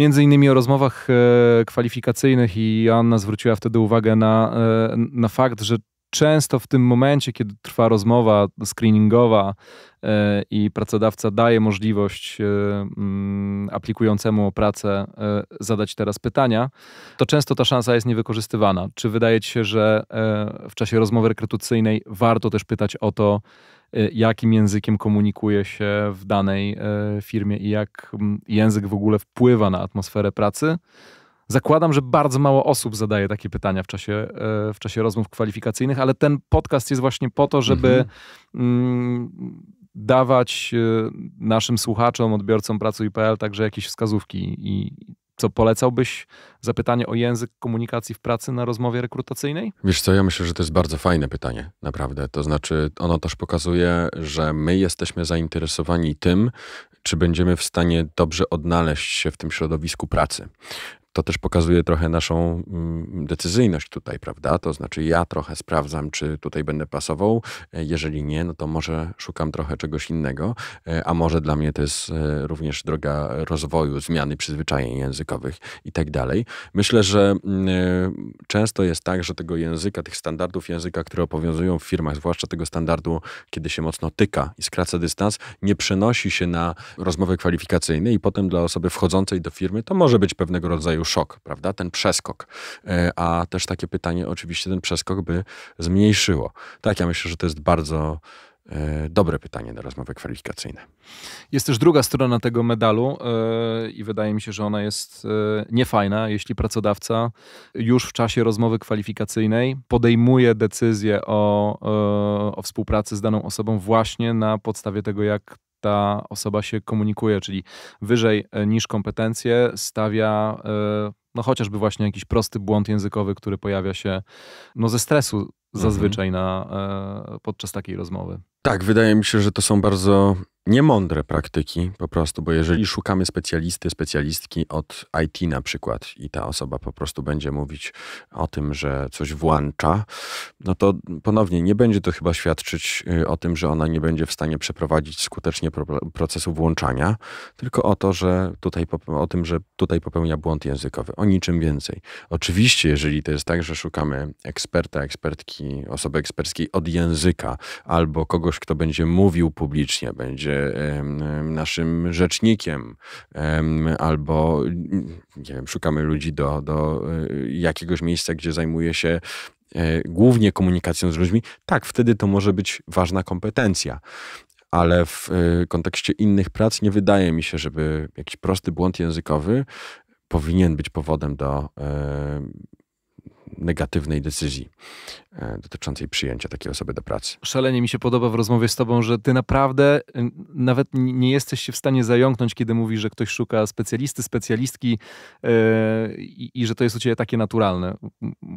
między innymi o rozmowach e, kwalifikacyjnych i Anna zwróciła wtedy uwagę na, e, na fakt, że często w tym momencie, kiedy trwa rozmowa screeningowa e, i pracodawca daje możliwość mm, aplikującemu o pracę zadać teraz pytania, to często ta szansa jest niewykorzystywana. Czy wydaje ci się, że w czasie rozmowy rekrutacyjnej warto też pytać o to, Y, jakim językiem komunikuje się w danej y, firmie i jak język w ogóle wpływa na atmosferę pracy. Zakładam, że bardzo mało osób zadaje takie pytania w czasie, y, w czasie rozmów kwalifikacyjnych, ale ten podcast jest właśnie po to, żeby mhm. Mm, dawać naszym słuchaczom, odbiorcom pracy.pl także jakieś wskazówki i co polecałbyś zapytanie o język komunikacji w pracy na rozmowie rekrutacyjnej? Wiesz co, ja myślę, że to jest bardzo fajne pytanie, naprawdę. To znaczy, ono też pokazuje, że my jesteśmy zainteresowani tym, czy będziemy w stanie dobrze odnaleźć się w tym środowisku pracy to też pokazuje trochę naszą mm, decyzyjność tutaj, prawda? To znaczy, ja trochę sprawdzam, czy tutaj będę pasował. E, jeżeli nie, no to może szukam trochę czegoś innego, e, a może dla mnie to jest e, również droga rozwoju, zmiany przyzwyczajeń językowych i tak dalej. Myślę, że mm, często jest tak, że tego języka, tych standardów języka, które obowiązują w firmach, zwłaszcza tego standardu, kiedy się mocno tyka i skraca dystans, nie przenosi się na rozmowy kwalifikacyjne i potem dla osoby wchodzącej do firmy to może być pewnego rodzaju rodzaju szok, prawda? Ten przeskok. E, a też takie pytanie oczywiście ten przeskok by zmniejszyło. Tak, ja myślę, że to jest bardzo e, dobre pytanie na rozmowy kwalifikacyjne. Jest też druga strona tego medalu e, i wydaje mi się, że ona jest niefajna, jeśli pracodawca już w czasie rozmowy kwalifikacyjnej podejmuje decyzję o, o współpracy z daną osobą właśnie na podstawie tego, jak ta osoba się komunikuje, czyli wyżej e, niż kompetencje stawia e, no chociażby właśnie jakiś prosty błąd językowy, który pojawia się no ze stresu mhm. zazwyczaj na, e, podczas takiej rozmowy. Tak, wydaje mi się, że to są bardzo niemądre praktyki po prostu, bo jeżeli szukamy specjalisty, specjalistki od IT na przykład i ta osoba po prostu będzie mówić o tym, że coś włącza, no to ponownie nie będzie to chyba świadczyć y, o tym, że ona nie będzie w stanie przeprowadzić skutecznie procesu włączania, tylko o to, że tutaj o tym, że tutaj popełnia błąd językowy, o niczym więcej. Oczywiście, jeżeli to jest tak, że szukamy eksperta, ekspertki, osoby eksperckiej od języka albo kogoś, kto będzie mówił publicznie, będzie będzie naszym rzecznikiem, albo nie wiem, szukamy ludzi do, do e, jakiegoś miejsca, gdzie zajmuje się e, głównie komunikacją z ludźmi, tak, wtedy to może być ważna kompetencja. Ale w e, kontekście innych prac nie wydaje mi się, żeby jakiś prosty błąd językowy powinien być powodem do negatywnej decyzji. E, dotyczącej przyjęcia takiej osoby do pracy. Szalenie mi się podoba w rozmowie z tobą, że ty naprawdę y, nawet nie jesteś się w stanie zająknąć, kiedy mówisz, że ktoś szuka specjalisty, specjalistki yy, i, że to jest u ciebie takie naturalne.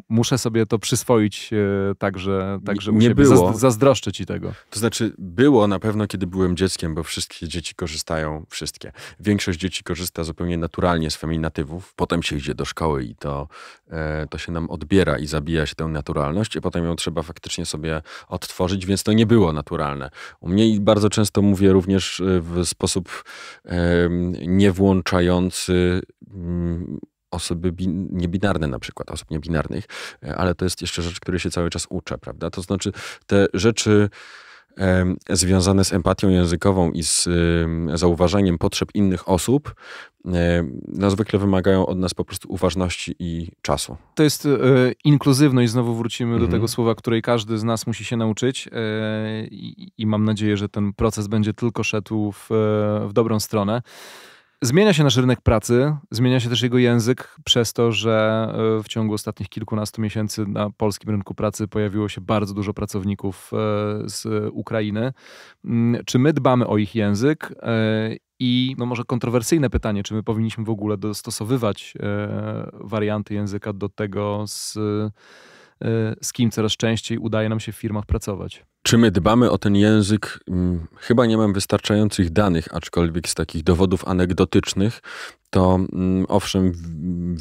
Muszę sobie to przyswoić yy, także, także nie, nie było. zazdroszczę ci tego. To znaczy było na pewno, kiedy byłem dzieckiem, bo wszystkie dzieci korzystają, wszystkie. Większość dzieci korzysta zupełnie naturalnie z feminatywów, potem się idzie do szkoły i to, yy, to się nam odbiera i zabija się tę naturalność, potem ją trzeba faktycznie sobie odtworzyć, więc to nie było naturalne. U mnie i bardzo często mówię również y, w sposób niewłączający mm, osoby niebinarne na przykład, osób niebinarnych, e, ale to jest jeszcze rzecz, której się cały czas uczę, prawda? To znaczy te rzeczy e, związane z empatią językową i z e, zauważaniem potrzeb innych osób no zwykle wymagają od nas po prostu uważności i czasu. To jest e, inkluzywność, znowu wrócimy mhm. do tego słowa, której każdy z nas musi się nauczyć e, i, i, mam nadzieję, że ten proces będzie tylko szedł w, w dobrą stronę. Zmienia się nasz rynek pracy, zmienia się też jego język, przez to, że e, w ciągu ostatnich kilkunastu miesięcy na polskim rynku pracy pojawiło się bardzo dużo pracowników z Ukrainy. Mm, czy my dbamy o ich język i no może kontrowersyjne pytanie, czy my powinniśmy w ogóle dostosowywać e, warianty języka do tego, z, e, z kim coraz częściej udaje nam się w firmach pracować. Czy my dbamy o ten język? Mm, chyba nie mam wystarczających danych, aczkolwiek z takich dowodów anegdotycznych, to mm, owszem,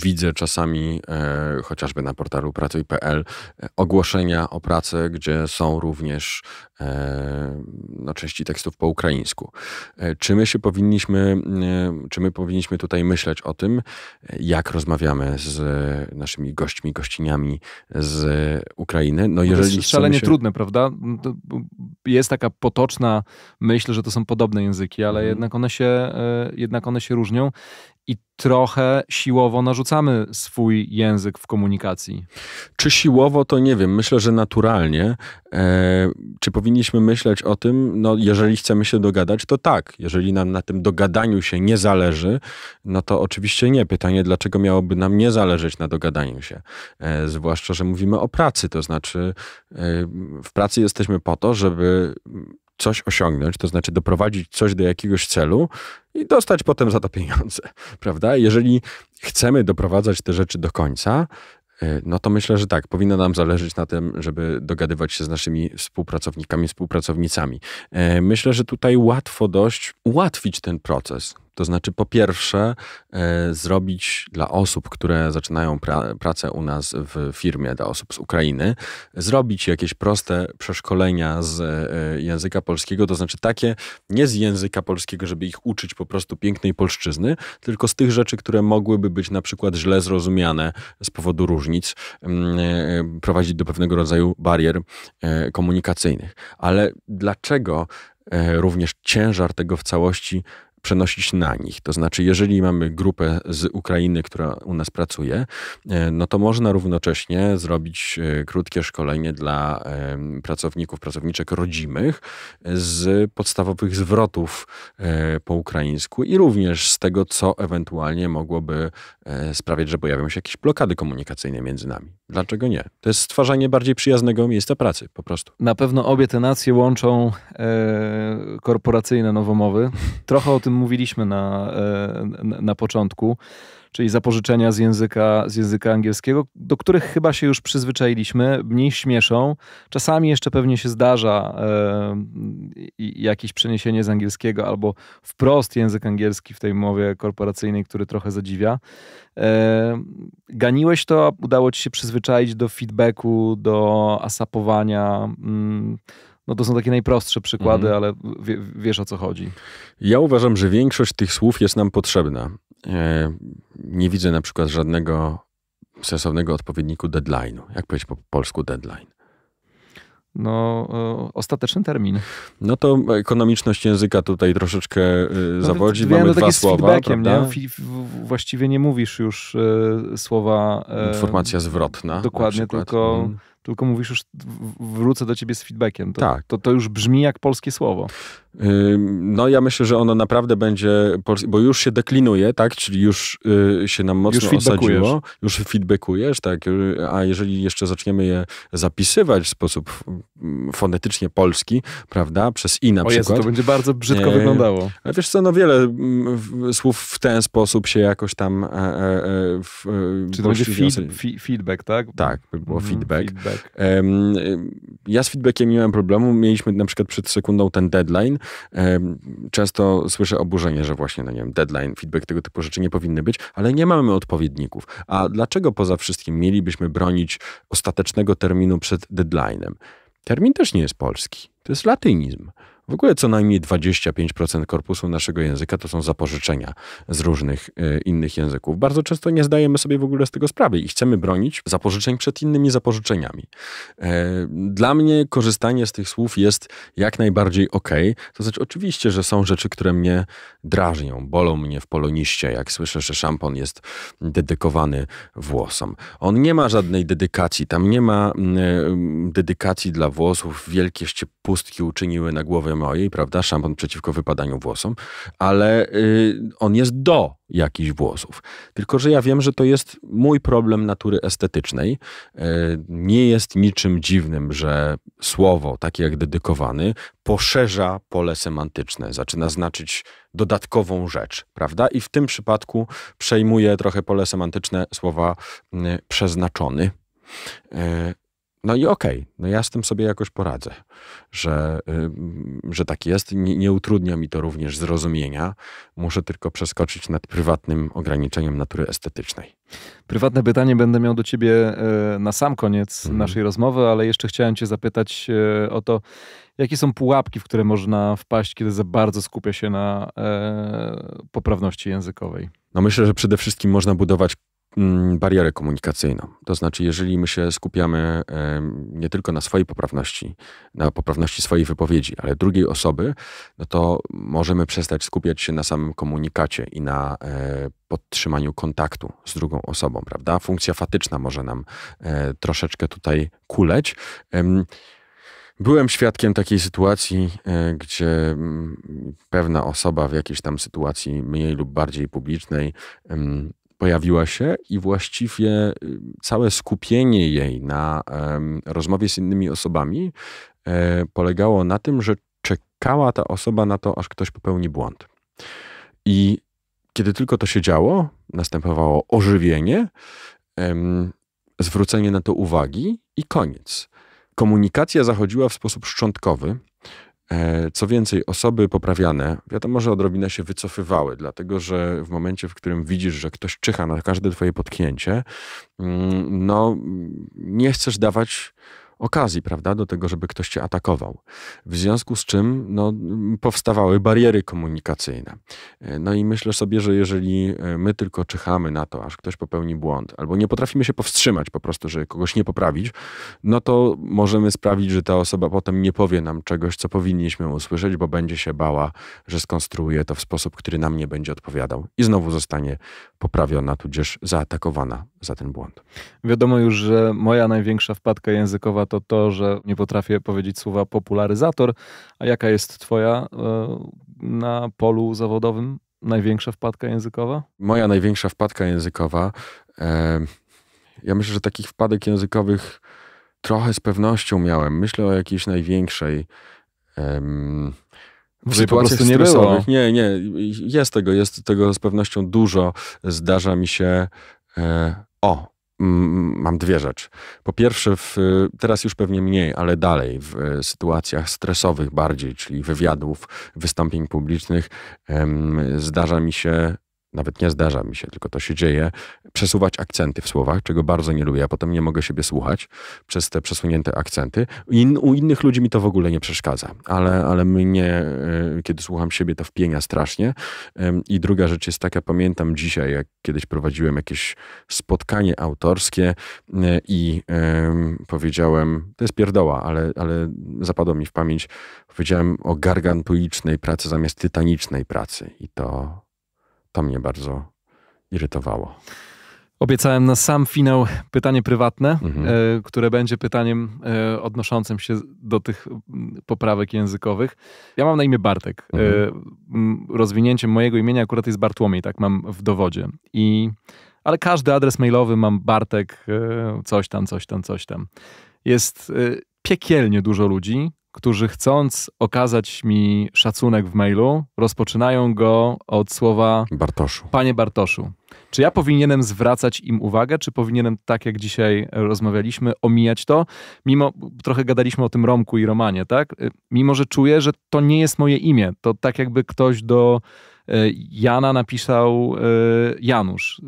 widzę czasami, e, chociażby na portalu pracuj.pl, e, ogłoszenia o pracę, gdzie są również E, no, części tekstów po ukraińsku. E, czy my się powinniśmy, e, czy my powinniśmy tutaj myśleć o tym, jak rozmawiamy z naszymi gośćmi, gościniami z Ukrainy? No, jeżeli to jest szalenie się... trudne, prawda? Jest taka potoczna myśl, że to są podobne języki, ale mhm. jednak, one się, jednak one się różnią. I trochę siłowo narzucamy swój język w komunikacji. Czy siłowo, to nie wiem. Myślę, że naturalnie. E, czy powinniśmy myśleć o tym, no jeżeli chcemy się dogadać, to tak. Jeżeli nam na tym dogadaniu się nie zależy, no to oczywiście nie. Pytanie, dlaczego miałoby nam nie zależeć na dogadaniu się? E, zwłaszcza, że mówimy o pracy, to znaczy e, w pracy jesteśmy po to, żeby coś osiągnąć, to znaczy doprowadzić coś do jakiegoś celu i dostać potem za to pieniądze, prawda? Jeżeli chcemy doprowadzać te rzeczy do końca, y, no to myślę, że tak, powinno nam zależeć na tym, żeby dogadywać się z naszymi współpracownikami, współpracownicami. Y, myślę, że tutaj łatwo dość ułatwić ten proces. To znaczy, po pierwsze, e, zrobić dla osób, które zaczynają pra pracę u nas w firmie, dla osób z Ukrainy, zrobić jakieś proste przeszkolenia z e, języka polskiego, to znaczy takie nie z języka polskiego, żeby ich uczyć po prostu pięknej polszczyzny, tylko z tych rzeczy, które mogłyby być na przykład źle zrozumiane z powodu różnic, mm, e, prowadzić do pewnego rodzaju barier e, komunikacyjnych. Ale dlaczego e, również ciężar tego w całości przenosić na nich. To znaczy, jeżeli mamy grupę z Ukrainy, która u nas pracuje, e, no to można równocześnie zrobić e, krótkie szkolenie dla e, pracowników, pracowniczek rodzimych z podstawowych zwrotów po ukraińsku i również z tego, co ewentualnie mogłoby sprawiać, że pojawią się jakieś blokady komunikacyjne między nami. Dlaczego nie? To jest stwarzanie bardziej przyjaznego miejsca pracy, po prostu. Na pewno obie te nacje łączą e, korporacyjne nowomowy. Trochę o tym mówiliśmy na, e, na początku, czyli zapożyczenia z języka, z języka angielskiego, do których chyba się już przyzwyczailiśmy, mniej śmieszą. Czasami jeszcze pewnie się zdarza e, jakieś przeniesienie z angielskiego albo wprost język angielski w tej mowie korporacyjnej, który trochę zadziwia. E, ganiłeś to, udało ci się przyzwyczaić do feedbacku, do asapowania mm, no to są takie najprostsze przykłady, mhm. ale wiesz o co chodzi. Ja uważam, że większość tych słów jest nam potrzebna. E, nie widzę na przykład żadnego sensownego odpowiedniku deadline'u. Jak powiedzieć po polsku deadline? no, e, ostateczny termin. No to ekonomiczność języka tutaj troszeczkę e, no, zawodzi. Mamy no, dwa słowa. Prawda? Nie? Właściwie nie mówisz już słowa. Informacja zwrotna. Dokładnie, tylko. Hmm tylko mówisz już wrócę do ciebie z feedbackiem. To, tak. To, to już brzmi jak polskie słowo. No ja myślę, że ono naprawdę będzie, bo już się deklinuje, tak, czyli już y, się nam mocno już osadziło, już feedbackujesz, tak, y, a jeżeli jeszcze zaczniemy je zapisywać w sposób mm, fonetycznie polski, prawda, przez i na o przykład. Jezu, to będzie bardzo brzydko wyglądało. A wiesz co, no wiele mm, słów w ten sposób się jakoś tam e, e, e w, e, Czy to będzie feed, feedback, tak? Tak, by było mm, feedback. feedback. Tak. Ja z feedbackiem nie miałem problemu. Mieliśmy na przykład przed sekundą ten deadline. Często słyszę oburzenie, że właśnie, no nie wiem, deadline, feedback, tego typu rzeczy nie powinny być, ale nie mamy odpowiedników. A dlaczego poza wszystkim mielibyśmy bronić ostatecznego terminu przed deadline'em? Termin też nie jest polski, to jest latynizm. W ogóle co najmniej 25% korpusu naszego języka to są zapożyczenia z różnych y, innych języków. Bardzo często nie zdajemy sobie w ogóle z tego sprawy i chcemy bronić zapożyczeń przed innymi zapożyczeniami. E, dla mnie korzystanie z tych słów jest jak najbardziej ok. To znaczy, oczywiście, że są rzeczy, które mnie drażnią, bolą mnie w poloniście, jak słyszę, że szampon jest dedykowany włosom. On nie ma żadnej dedykacji, tam nie ma y, dedykacji dla włosów. Wielkieście pustki uczyniły na głowę mojej o jej, prawda? Szampon przeciwko wypadaniu włosom, ale y, on jest do jakichś włosów. Tylko, że ja wiem, że to jest mój problem natury estetycznej. Y, nie jest niczym dziwnym, że słowo, takie jak dedykowany, poszerza pole semantyczne, zaczyna znaczyć dodatkową rzecz, prawda? I w tym przypadku przejmuje trochę pole semantyczne słowa y, przeznaczony. No i okej, okay, no ja z tym sobie jakoś poradzę, że, y, że tak jest. Nie, nie, utrudnia mi to również zrozumienia. Muszę tylko przeskoczyć nad prywatnym ograniczeniem natury estetycznej. Prywatne pytanie będę miał do ciebie e, na sam koniec mhm. naszej rozmowy, ale jeszcze chciałem cię zapytać e, o to, jakie są pułapki, w które można wpaść, kiedy za bardzo skupia się na e, poprawności językowej. No myślę, że przede wszystkim można budować Mm, barierę komunikacyjną. To znaczy, jeżeli my się skupiamy nie tylko na swojej poprawności, na poprawności swojej wypowiedzi, ale drugiej osoby, no to możemy przestać skupiać się na samym komunikacie i na e, podtrzymaniu kontaktu z drugą osobą, prawda? Funkcja fatyczna może nam e, troszeczkę tutaj kuleć. Byłem świadkiem takiej sytuacji, e, gdzie mm, pewna osoba w jakiejś tam sytuacji mniej lub bardziej publicznej pojawiła się i właściwie y, całe skupienie jej na rozmowie z innymi osobami e, polegało na tym, że czekała ta osoba na to, aż ktoś popełni błąd. I kiedy tylko to się działo, następowało ożywienie, zwrócenie na to uwagi i koniec. Komunikacja zachodziła w sposób szczątkowy, E, co więcej, osoby poprawiane, wiadomo, że odrobinę się wycofywały, dlatego że w momencie, w którym widzisz, że ktoś czyha na każde twoje potknięcie, mm, no nie chcesz dawać okazji, prawda, do tego, żeby ktoś cię atakował. W związku z czym no, powstawały bariery komunikacyjne. No i myślę sobie, że jeżeli e, my tylko czyhamy na to, aż ktoś popełni błąd, albo nie potrafimy się powstrzymać po prostu, żeby kogoś nie poprawić, no to możemy sprawić, że ta osoba potem nie powie nam czegoś, co powinniśmy usłyszeć, bo będzie się bała, że skonstruuje to w sposób, który nam nie będzie odpowiadał i znowu zostanie poprawiona, tudzież zaatakowana za ten błąd. Wiadomo już, że moja największa wpadka językowa to to, że nie potrafię powiedzieć słowa popularyzator. A jaka jest Twoja e, na polu zawodowym największa wpadka językowa? Moja największa wpadka językowa. E, ja myślę, że takich wpadek językowych trochę z pewnością miałem. Myślę o jakiejś największej. Um, w prostu nie Było. Nie, nie, jest tego, jest tego z pewnością dużo. Zdarza mi się E, o, mam dwie rzeczy. Po pierwsze, w, teraz już pewnie mniej, ale dalej, w e, sytuacjach stresowych bardziej, czyli wywiadów, wystąpień publicznych, zdarza mi się nawet nie zdarza mi się, tylko to się dzieje, przesuwać akcenty w słowach, czego bardzo nie lubię, a potem nie mogę siebie słuchać przez te przesunięte akcenty. In, u innych ludzi mi to w ogóle nie przeszkadza, ale, ale mnie, e, kiedy słucham siebie, to wpienia strasznie. I druga rzecz jest taka, pamiętam dzisiaj, jak kiedyś prowadziłem jakieś spotkanie autorskie e, i powiedziałem, to jest pierdoła, ale, ale zapadło mi w pamięć, powiedziałem o gargantuicznej pracy zamiast tytanicznej pracy i to to mnie bardzo irytowało. Obiecałem na sam finał pytanie prywatne, mhm. E, które będzie pytaniem e, odnoszącym się do tych poprawek językowych. Ja mam na imię Bartek. E, mhm. rozwinięciem mojego imienia akurat jest Bartłomiej, tak mam w dowodzie. I, ale każdy adres mailowy mam Bartek, coś tam, coś tam, coś tam. Jest piekielnie dużo ludzi, którzy chcąc okazać mi szacunek w mailu, rozpoczynają go od słowa Bartoszu. Panie Bartoszu. Czy ja powinienem zwracać im uwagę, czy powinienem, tak jak dzisiaj rozmawialiśmy, omijać to? Mimo, trochę gadaliśmy o tym Romku i Romanie, tak? Y, mimo, że czuję, że to nie jest moje imię. To tak jakby ktoś do y, Jana napisał y, Janusz.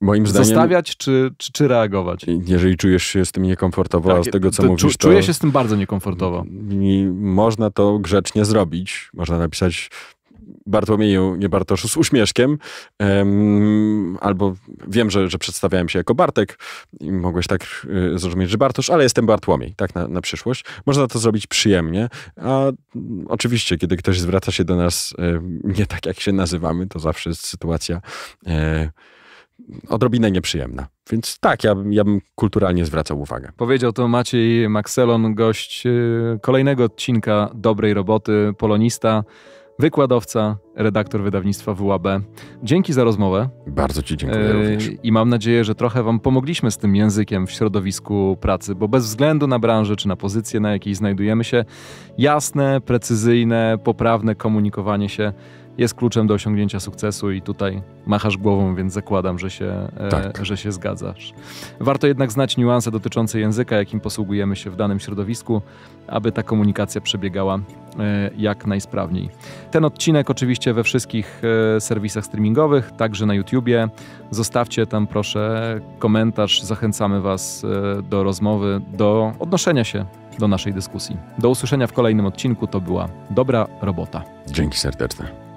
Moim zdaniem... Zostawiać czy, czy, czy, reagować? Jeżeli czujesz się z tym niekomfortowo, tak, a z tego co to, mówisz, to... Czuję się z tym bardzo niekomfortowo. I można to grzecznie zrobić. Można napisać Bartłomieju nie Bartoszu z uśmieszkiem, um, albo wiem, że, że przedstawiałem się jako Bartek i mogłeś tak y, zrozumieć, że Bartosz, ale jestem Bartłomiej, tak na, na przyszłość. Można to zrobić przyjemnie, a oczywiście, kiedy ktoś zwraca się do nas y, nie tak, jak się nazywamy, to zawsze jest sytuacja y, odrobinę nieprzyjemna. Więc tak, ja, ja bym kulturalnie zwracał uwagę. Powiedział to Maciej Makselon, gość y, kolejnego odcinka Dobrej Roboty, polonista, wykładowca, redaktor wydawnictwa WAB. Dzięki za rozmowę. Bardzo Ci dziękuję e, również. I mam nadzieję, że trochę Wam pomogliśmy z tym językiem w środowisku pracy, bo bez względu na branżę czy na pozycję, na jakiej znajdujemy się, jasne, precyzyjne, poprawne komunikowanie się jest kluczem do osiągnięcia sukcesu i tutaj machasz głową, więc zakładam, że się, e, tak. e, że się zgadzasz. Warto jednak znać niuanse dotyczące języka, jakim posługujemy się w danym środowisku, aby ta komunikacja przebiegała e, jak najsprawniej. Ten odcinek oczywiście we wszystkich e, serwisach streamingowych, także na YouTubie. Zostawcie tam proszę komentarz, zachęcamy Was e, do rozmowy, do odnoszenia się do naszej dyskusji. Do usłyszenia w kolejnym odcinku. To była dobra robota. Dzięki serdeczne.